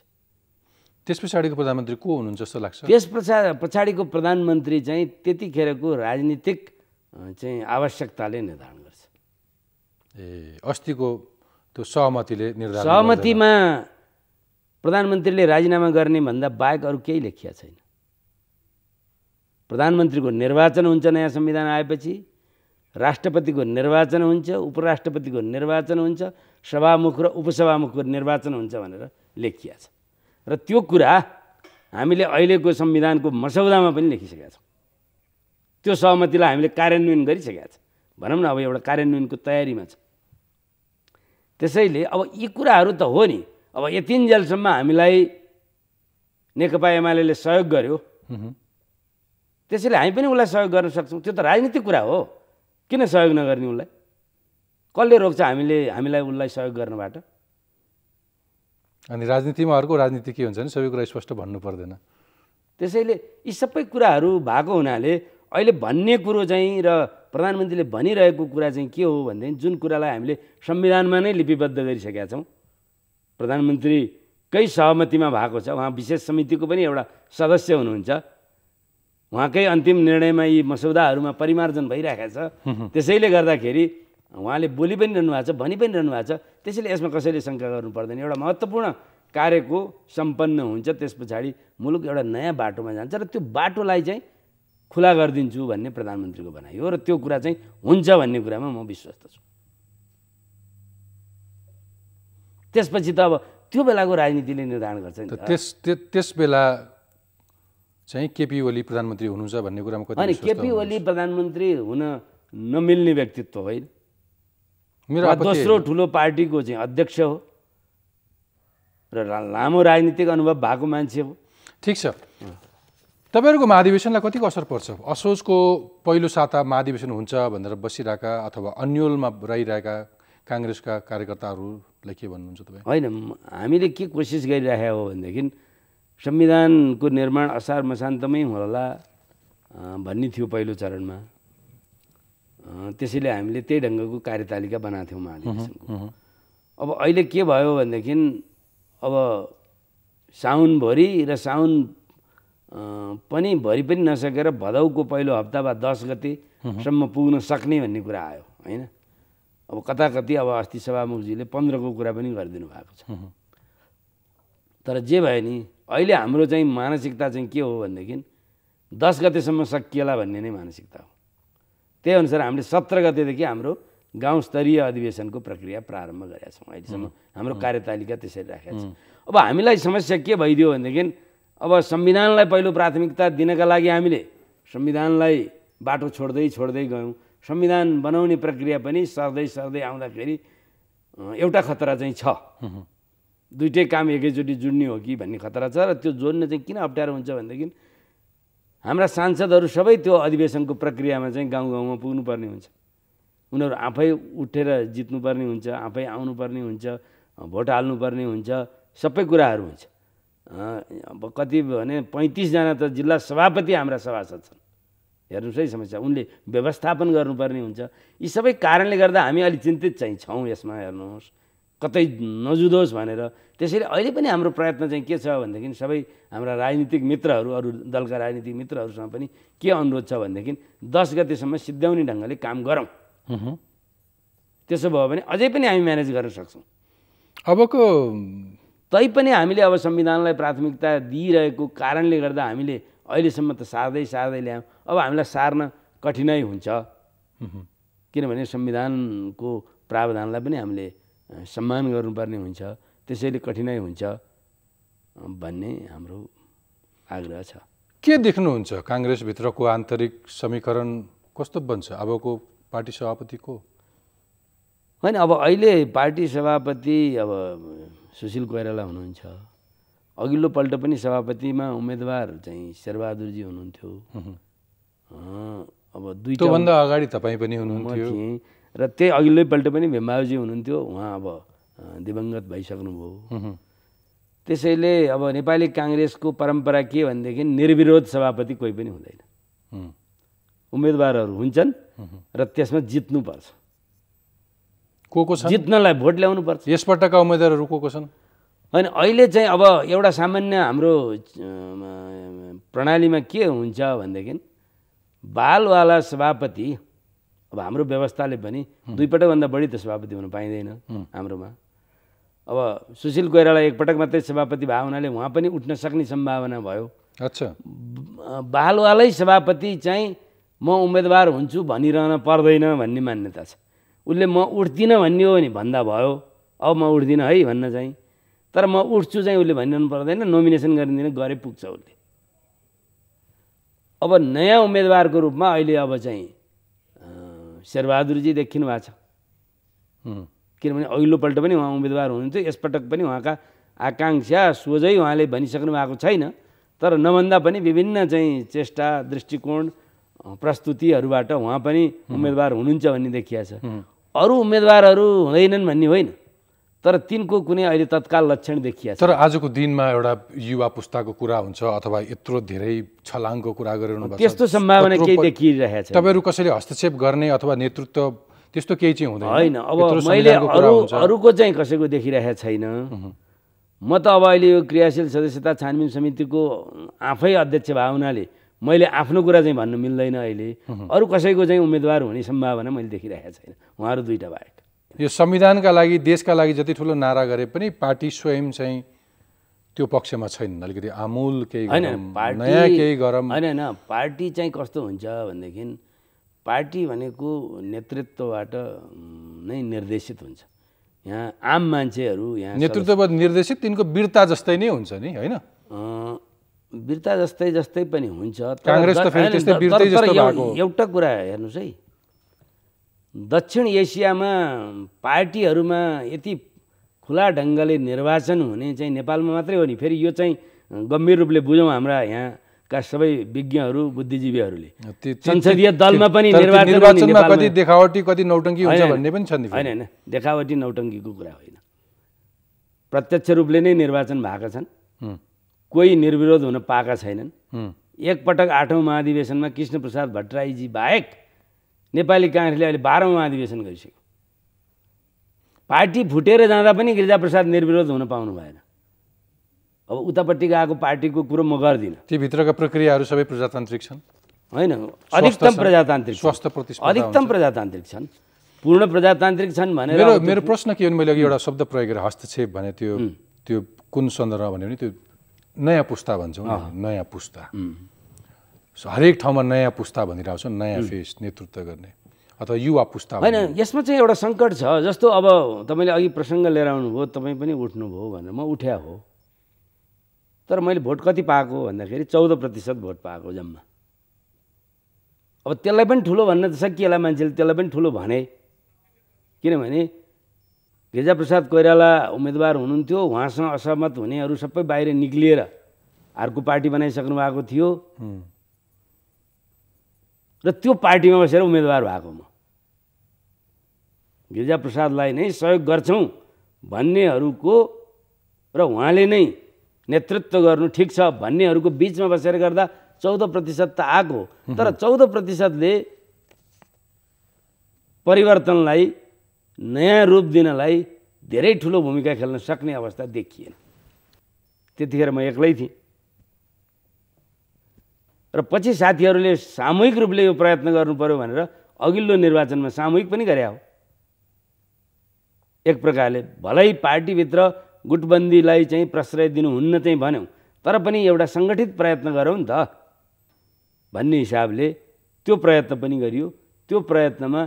त्यस पछाडिको प्रधानमन्त्री को हुनुहुन्छ जस्तो लाग्छ त्यस पछा पछाडिको प्रधानमन्त्री चाहिँ त्यतिखेरको राजनीतिक चाहिँ आवश्यकताले निर्धारण ए अस्तिको त्यो सहमतिले निर्धारण सहमतिमा प्रधानमन्त्रीले राजीनामा गर्ने भन्दा बाहेक अरू केही लेखिया छैन प्रधानमन्त्रीको निर्वाचन हुन्छ नयाँ संविधान आएपछि राष्ट्रपतिको निर्वाचन हुन्छ उपराष्ट्रपतिको निर्वाचन हुन्छ सभामुख र उपसभामुखको निर्वाचन हुन्छ भनेर लेखिया छ र त्यो कुरा हामीले अहिलेको संविधानको मसौदामा पनि लेखिसकेका छौँ त्यो सहमतिलाई हामीले कार्यान्वयन गरिसकेका छौँ भनौँ न अब एउटा कार्यान्वयनको तयारीमा छ त्यसैले अब यी कुराहरू त हो नि अब यतिन्जेलसम्म हामीलाई नेकपा एमाले सहयोग गर्यो त्यसैले हामी पनि उसलाई सहयोग गर्न सक्छौँ त्यो त राजनीतिक कुरा हो किन सहयोग नगर्ने उसलाई कसले रोक्छ हामीले हामीलाई उसलाई सहयोग गर्नबाट अनि राजनीतिमा अर्को राजनीति के हुन्छ भने सबै कुरा स्पष्ट भन्नु पर्दैन त्यसैले यी सबै कुराहरू भएको हुनाले अहिले भन्ने कुरो चाहिँ र प्रधानमन्त्रीले भनिरहेको कुरा चाहिँ के हो भनेदेखि जुन कुरालाई हामीले संविधानमा नै लिपिबद्ध गरिसकेका छौँ प्रधानमन्त्रीकै सहमतिमा भएको छ उहाँ विशेष समितिको पनि एउटा सदस्य हुनुहुन्छ उहाँकै अन्तिम निर्णयमा यी मसौदाहरूमा परिमार्जन भइरहेको छ त्यसैले गर्दाखेरि उहाँले बोली पनि रहनु भएको छ भनी पनि रहनु भएको छ त्यसैले यसमा कसैले शङ्का गर्नु पर्दैन एउटा महत्त्वपूर्ण कार्यको सम्पन्न हुन्छ त्यस पछाडि मुलुक एउटा नयाँ बाटोमा जान्छ र त्यो बाटोलाई चाहिँ खुला गरिदिन्छु भन्ने प्रधानमन्त्रीको भनाइ हो र त्यो कुरा चाहिँ हुन्छ भन्ने कुरामा म विश्वस्त छु त्यसपछि त अब त्यो बेलाको राजनीतिले निर्धारण गर्छ नि त्यस त्यस बेला चाहिँ केपी ओली प्रधानमन्त्री हुनुहुन्छ भन्ने कुरामा होइन केपी ओली प्रधानमन्त्री हुन नमिल्ने व्यक्तित्व होइन मेरो दोस्रो ठुलो पार्टीको चाहिँ अध्यक्ष हो र लामो राजनीतिक अनुभव भएको मान्छे हो ठिक छ तपाईँहरूको महाधिवेशनलाई कतिको असर पर्छ असोजको पहिलो साता महाधिवेशन हुन्छ भनेर बसिरहेका अथवा अन्यलमा रहिरहेका काङ्ग्रेसका कार्यकर्ताहरूलाई के भन्नुहुन्छ तपाईँ होइन हामीले के कोसिस गरिरहेका हो भनेदेखि संविधानको निर्माण असार मसान्तमै होला भन्ने थियो पहिलो चरणमा त्यसैले हामीले त्यही ढङ्गको कार्यतालिका बनाएको थियौँ महाधिवेशनको अब अहिले के भयो भनेदेखि अब साउनभरि र साउन पनि भरि पनि नसकेर भदौको पहिलो हप्ता वा दस गतेसम्म पुग्न सक्ने भन्ने कुरा आयो होइन अब कता कति अब अस्ति सभामुखजीले पन्ध्रको कुरा पनि गरिदिनु भएको छ तर जे भयो नि अहिले हाम्रो चाहिँ मानसिकता चाहिँ के हो भनेदेखि दस गतेसम्म सकिएला भन्ने नै मानसिकता हो त्यही अनुसार हामीले सत्र गतेदेखि हाम्रो गाउँ स्तरीय अधिवेशनको प्रक्रिया प्रारम्भ गरेका छौँ अहिलेसम्म हाम्रो कार्यतालिका त्यसरी राखेका छौँ अब हामीलाई समस्या के भइदियो भनेदेखि अब संविधानलाई पहिलो प्राथमिकता दिनका लागि हामीले संविधानलाई बाटो छोड्दै छोड्दै गयौँ संविधान बनाउने प्रक्रिया पनि सर्दै सर्दै आउँदाखेरि एउटा खतरा चाहिँ छ दुइटै काम एकैचोटि जुड्ने हो कि भन्ने खतरा छ र त्यो जोड्न चाहिँ किन अप्ठ्यारो हुन्छ भनेदेखि हाम्रा सांसदहरू सबै त्यो अधिवेशनको प्रक्रियामा चाहिँ गाउँ गाउँमा पुग्नुपर्ने हुन्छ उनीहरू आफै उठेर जित्नुपर्ने हुन्छ आफै आउनुपर्ने हुन्छ भोट हाल्नुपर्ने हुन्छ सबै कुराहरू हुन्छ अब कति भने पैँतिसजना त जिल्ला सभापति हाम्रा सभासद छन् हेर्नुहोस् है समस्या उनले व्यवस्थापन गर्नुपर्ने हुन्छ यी सबै कारणले गर्दा हामी अलिक चिन्तित चाहिँ छौँ यसमा हेर्नुहोस् कतै नजुदोस् भनेर त्यसैले अहिले पनि हाम्रो प्रयत्न चाहिँ के छ भनेदेखि सबै हाम्रा राजनीतिक मित्रहरू अरू दलका राजनीतिक मित्रहरूसँग पनि के अनुरोध छ भनेदेखि दस गतिसम्म सिद्ध्याउने ढङ्गले काम गरौँ त्यसो भयो भने अझै पनि हामी म्यानेज गर्न सक्छौँ अबको तैपनि हामीले अब संविधानलाई प्राथमिकता दिइरहेको कारणले गर्दा हामीले अहिलेसम्म त सार्दै सार्दै ल्यायौँ अब हामीलाई सार्न कठिनाइ हुन्छ किनभने संविधानको प्रावधानलाई पनि हामीले सम्मान गर्नुपर्ने हुन्छ त्यसैले कठिनाइ हुन्छ भन्ने हाम्रो आग्रह छ के देख्नुहुन्छ काङ्ग्रेसभित्रको आन्तरिक समीकरण कस्तो बन्छ अबको पार्टी सभापतिको होइन अब अहिले पार्टी सभापति अब सुशील कोइराला हुनुहुन्छ अघिल्लोपल्ट पनि सभापतिमा उम्मेदवार चाहिँ शेरबहादुरजी हुनुहुन्थ्यो अब भन्दा अगाडि तपाईँ पनि हुनुहुन्थ्यो र त्यही अघिल्लैपल्ट पनि भेम्बाबुजी हुनुहुन्थ्यो उहाँ अब दिवंगत भइसक्नुभयो त्यसैले अब नेपाली काङ्ग्रेसको परम्परा के भनेदेखि निर्विरोध सभापति कोही पनि हुँदैन उम्मेदवारहरू हुन्छन् र त्यसमा जित्नुपर्छ को को छन् जित्नलाई भोट ल्याउनु पर्छ यसपटकका उम्मेद्वारहरू को को छन् होइन अहिले चाहिँ अब एउटा सामान्य हाम्रो प्रणालीमा के हुन्छ भनेदेखि बालवाला सभापति अब हाम्रो व्यवस्थाले पनि दुईपटकभन्दा बढी त सभापति हुन पाइँदैन हाम्रोमा अब सुशील कोइराला एकपटक मात्रै सभापति भए हुनाले उहाँ पनि उठ्न सक्ने सम्भावना भयो अच्छा बालवालै सभापति चाहिँ म उम्मेदवार हुन्छु भनिरहन पर्दैन भन्ने मान्यता छ उसले म उठ्दिनँ भन्ने हो नि भन्दा भयो अब म उठ्दिनँ है भन्न चाहिँ तर म उठ्छु चाहिँ उसले भनिरहनु पर्दैन नोमिनेसन गरिदिनु गरे पुग्छ उसले अब नयाँ उम्मेदवारको रूपमा अहिले अब चाहिँ शेरबहादुरजी देखिनु भएको छ किनभने अहिलोपल्ट पनि उहाँ उम्मेदवार हुनुहुन्थ्यो यसपटक पनि उहाँका आकाङ्क्षा सोझै उहाँले भनिसक्नु भएको छैन तर नभन्दा पनि विभिन्न चाहिँ चेष्टा दृष्टिकोण प्रस्तुतिहरूबाट उहाँ पनि उम्मेदवार हुनुहुन्छ भन्ने देखिया छ अरू उम्मेदवारहरू हुँदैनन् भन्ने होइन तर तिनको कुनै अहिले तत्काल लक्षण देखिया तर आजको दिनमा एउटा युवा पुस्ताको कुरा हुन्छ अथवा यत्रो धेरै छलाङको कुरा गरिरहनु त्यस्तो सम्भावना केही देखिरहेको छ तपाईँहरू कसैले हस्तक्षेप गर्ने अथवा नेतृत्व त्यस्तो केही चाहिँ हुँदैन होइन अब मैले अरू अरूको चाहिँ कसैको देखिरहेको छैन म त अब अहिले यो क्रियाशील सदस्यता छानबिन समितिको आफै अध्यक्ष भावनाले मैले आफ्नो कुरा चाहिँ भन्नु मिल्दैन अहिले अरू कसैको चाहिँ उम्मेदवार हुने सम्भावना मैले देखिरहेको छैन उहाँहरू दुइटा बाहेक यो संविधानका लागि देशका लागि जति ठुलो नारा गरे पनि पार्टी स्वयं चाहिँ त्यो पक्षमा छैन अलिकति आमूल केही नयाँ केही गरौँ होइन होइन पार्टी चाहिँ कस्तो हुन्छ भनेदेखि पार्टी भनेको नेतृत्वबाट नै निर्देशित हुन्छ यहाँ आम मान्छेहरू यहाँ नेतृत्वबाट निर्देशित तिनको वीरता जस्तै नै हुन्छ नि होइन वीरता जस्तै जस्तै पनि हुन्छ एउटा कुरा हेर्नुहोस् है दक्षिण एसियामा पार्टीहरूमा यति खुला ढङ्गले निर्वाचन हुने चाहिँ नेपालमा मात्रै हो नि फेरि यो चाहिँ गम्भीर रूपले बुझौँ हाम्रा यहाँका सबै विज्ञहरू बुद्धिजीवीहरूले संसदीय दलमा पनि निर्वाचन कति देखावटी कति नौटङ्की हुन्छ भन्ने पनि छन् होइन होइन देखावटी नौटङ्कीको कुरा होइन प्रत्यक्ष रूपले नै निर्वाचन भएका छन् कोही निर्विरोध हुन पाएका छैनन् एकपटक आठौँ महाधिवेशनमा कृष्णप्रसाद भट्टराईजी बाहेक नेपाली काङ्ग्रेसले अहिले बाह्रौँ महाधिवेशन गरिसक्यो पार्टी फुटेर जाँदा पनि गिरिजाप्रसाद निर्विरोध हुन पाउनु भएन अब उतापट्टि गएको पार्टीको कुरो म गर्दिनँ भित्रका प्रक्रियाहरू सबै प्रजातान्त्रिक छन् होइन अधिकतम प्रजातान्त्रिक स्वास्थ्य अधिकतम प्रजातान्त्रिक छन् पूर्ण प्रजातान्त्रिक छन् भनेर मेरो प्रश्न के हो भने मैले अघि एउटा शब्द प्रयोग गरेँ हस्तक्षेप भने त्यो त्यो कुन सन्दर्भ भन्यो भने त्यो नयाँ पुस्ता भन्छौँ नयाँ पुस्ता हरेक ठाउँमा नयाँ पुस्ता भनिरहेको छ नयाँ फेस नेतृत्व गर्ने अथवा युवा पुस्ता होइन यसमा चाहिँ एउटा सङ्कट छ जस्तो अब तपाईँले अघि प्रसङ्ग लिएर आउनुभयो तपाईँ पनि उठ्नुभयो भनेर म उठ्या हो तर मैले भोट कति पाएको भन्दाखेरि चौध प्रतिशत भोट पाएको जम्मा अब त्यसलाई पनि ठुलो भन्न त सकिएला मान्छेले त्यसलाई पनि ठुलो भने किनभने गिरिजाप्रसाद कोइराला उम्मेदवार हुनुहुन्थ्यो उहाँसँग असहमत हुनेहरू सबै बाहिर निक्लिएर अर्को पार्टी बनाइसक्नु भएको थियो र त्यो पार्टीमा बसेर उम्मेदवार भएको म गिरिजाप्रसादलाई नै सहयोग गर्छौँ भन्नेहरूको र उहाँले नै नेतृत्व गर्नु ठिक छ भन्नेहरूको बिचमा बसेर गर्दा चौध प्रतिशत त आएको तर चौध प्रतिशतले परिवर्तनलाई नयाँ रूप दिनलाई धेरै ठुलो भूमिका खेल्न सक्ने अवस्था देखिएन त्यतिखेर म एक्लै थिएँ र पछि साथीहरूले सामूहिक रूपले यो प्रयत्न गर्नु पऱ्यो भनेर अघिल्लो निर्वाचनमा सामूहिक पनि गरे हो एक प्रकारले भलै पार्टीभित्र गुटबन्दीलाई चाहिँ प्रश्रय दिनुहुन्न चाहिँ भन्यौँ तर पनि एउटा सङ्गठित प्रयत्न गरौँ नि त भन्ने हिसाबले त्यो प्रयत्न पनि गरियो त्यो प्रयत्नमा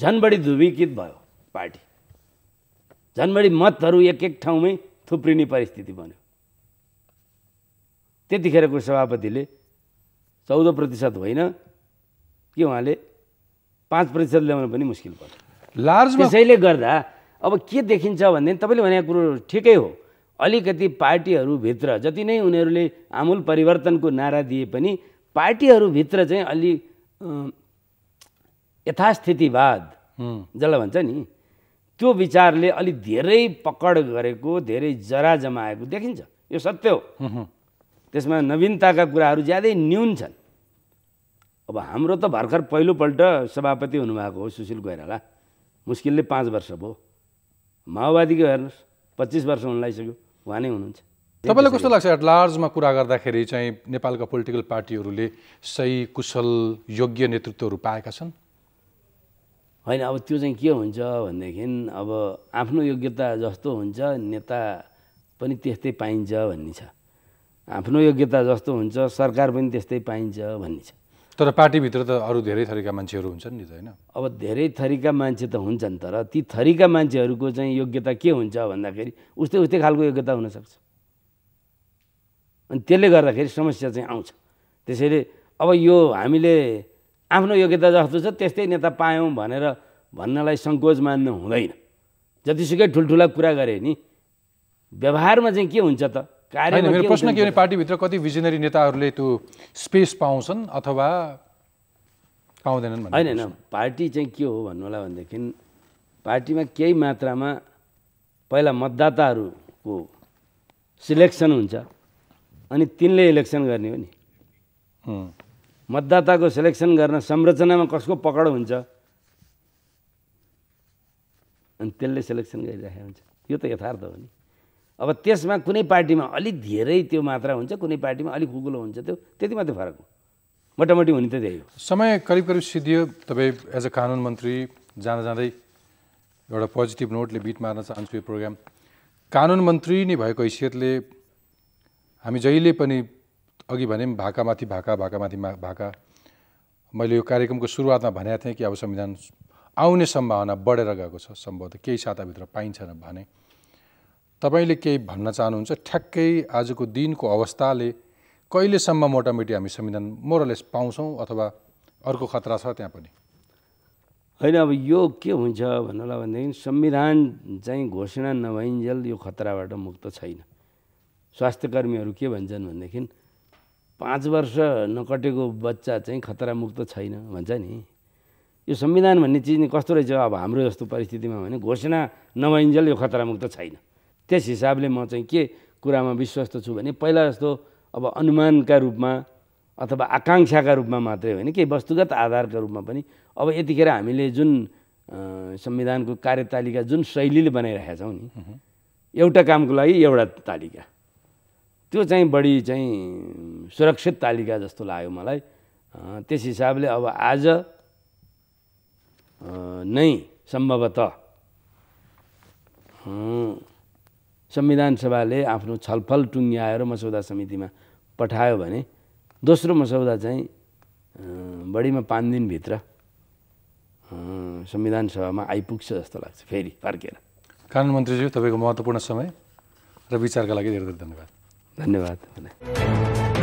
झन् बढी ध्रुवीकृत भयो पार्टी झन् बढी मतहरू एक एक ठाउँमै थुप्रिने परिस्थिति बन्यो त्यतिखेरको सभापतिले चौध प्रतिशत होइन कि उहाँले पाँच प्रतिशत ल्याउन पनि मुस्किल पर्छ लार्ज त्यसैले गर्दा अब के देखिन्छ भने तपाईँले भनेको कुरो ठिकै हो अलिकति पार्टीहरूभित्र जति नै उनीहरूले आमूल परिवर्तनको नारा दिए पनि पार्टीहरूभित्र चाहिँ अलि यथास्थितिवाद जसलाई भन्छ नि त्यो विचारले अलि धेरै पकड गरेको धेरै जरा जमाएको देखिन्छ यो सत्य हो त्यसमा नवीनताका कुराहरू ज्यादै न्यून छन् अब हाम्रो त भर्खर पहिलोपल्ट सभापति हुनुभएको हो सुशील कोइराला मुस्किलले पाँच वर्ष भयो माओवादीको हेर्नुहोस् पच्चिस वर्ष हुन लागिसक्यो उहाँ नै हुनुहुन्छ तपाईँलाई कस्तो लाग्छ एट लार्जमा कुरा गर्दाखेरि चाहिँ नेपालका पोलिटिकल पार्टीहरूले सही कुशल योग्य नेतृत्वहरू पाएका छन् होइन अब त्यो चाहिँ के हुन्छ भनेदेखि अब आफ्नो योग्यता जस्तो हुन्छ नेता पनि त्यस्तै पाइन्छ भन्ने छ आफ्नो योग्यता जस्तो हुन्छ सरकार पनि त्यस्तै पाइन्छ भन्ने छ तर पार्टीभित्र त अरू धेरै थरीका मान्छेहरू हुन्छन् नि त होइन अब धेरै थरीका मान्छे त हुन्छन् तर ती थरीका मान्छेहरूको चाहिँ योग्यता के हुन्छ भन्दाखेरि उस्तै उस्तै खालको योग्यता हुनसक्छ अनि त्यसले गर्दाखेरि समस्या चाहिँ आउँछ त्यसैले अब यो हामीले आफ्नो योग्यता जस्तो छ त्यस्तै नेता पायौँ भनेर भन्नलाई सङ्कोच मान्नु हुँदैन जतिसुकै ठुल्ठुला कुरा गरे नि व्यवहारमा चाहिँ के हुन्छ त कार्य मेरो प्रश्न के भने पार्टीभित्र कति भिजनरी नेताहरूले त्यो स्पेस पाउँछन् अथवा पाउँदैनन् होइन होइन पार्टी चाहिँ के हो भन्नुहोला भनेदेखि पार्टीमा केही मात्रामा पहिला मतदाताहरूको सिलेक्सन हुन्छ अनि तिनले इलेक्सन गर्ने हो नि मतदाताको सेलेक्सन गर्न संरचनामा कसको पकड हुन्छ अनि त्यसले सेलेक्सन गरिराखेको हुन्छ यो त यथार्थ हो नि अब त्यसमा कुनै पार्टीमा अलिक धेरै त्यो मात्रा हुन्छ कुनै पार्टीमा अलिक उग्लो हुन्छ त्यो त्यति मात्रै फरक हो मोटामोटी हुने त त्यही हो समय करिब करिब सिद्धियो तपाईँ एज अ कानुन मन्त्री जाँदा जाँदै एउटा पोजिटिभ नोटले बिट मार्न चाहन्छु यो प्रोग्राम कानुन मन्त्री नै भएको हैसियतले हामी जहिले पनि अघि भने पनि भाकामाथि भाका भाकामाथि भाका मैले यो कार्यक्रमको सुरुवातमा भनेको थिएँ कि अब संविधान आउने सम्भावना बढेर गएको छ सम्भवतः केही साताभित्र पाइन्छ भने तपाईँले केही भन्न चाहनुहुन्छ ठ्याक्कै आजको दिनको अवस्थाले कहिलेसम्म मोटामोटी हामी संविधान मोरलेस पाउँछौँ अथवा अर्को खतरा छ त्यहाँ पनि होइन अब यो के हुन्छ भन्नुलाई भनेदेखि संविधान चाहिँ घोषणा नभइन्जेल यो खतराबाट मुक्त छैन स्वास्थ्य कर्मीहरू के भन्छन् भनेदेखि पाँच वर्ष नकटेको बच्चा चाहिँ खतरामुक्त छैन भन्छ नि यो संविधान भन्ने चिज नि कस्तो रहेछ अब हाम्रो जस्तो परिस्थितिमा भने घोषणा नभइन्जेल यो खतरामुक्त छैन त्यस हिसाबले म चाहिँ के कुरामा विश्वस्त छु भने पहिला जस्तो अब अनुमानका रूपमा अथवा आकाङ्क्षाका रूपमा मात्रै होइन केही वस्तुगत आधारका रूपमा पनि अब यतिखेर हामीले जुन संविधानको कार्यतालिका जुन शैलीले बनाइरहेका छौँ नि एउटा कामको लागि एउटा तालिका त्यो चाहिँ बढी चाहिँ सुरक्षित तालिका जस्तो लाग्यो मलाई त्यस हिसाबले अब आज नै सम्भवत संविधान सभाले आफ्नो छलफल टुङ्ग्याएर मसौदा समितिमा पठायो भने दोस्रो मसौदा चाहिँ बढीमा पाँच दिनभित्र संविधान सभामा आइपुग्छ जस्तो लाग्छ फेरि फर्केर कानुन मन्त्रीज्यू तपाईँको महत्त्वपूर्ण समय र विचारका लागि धेरै धेरै धन्यवाद धन्यवाद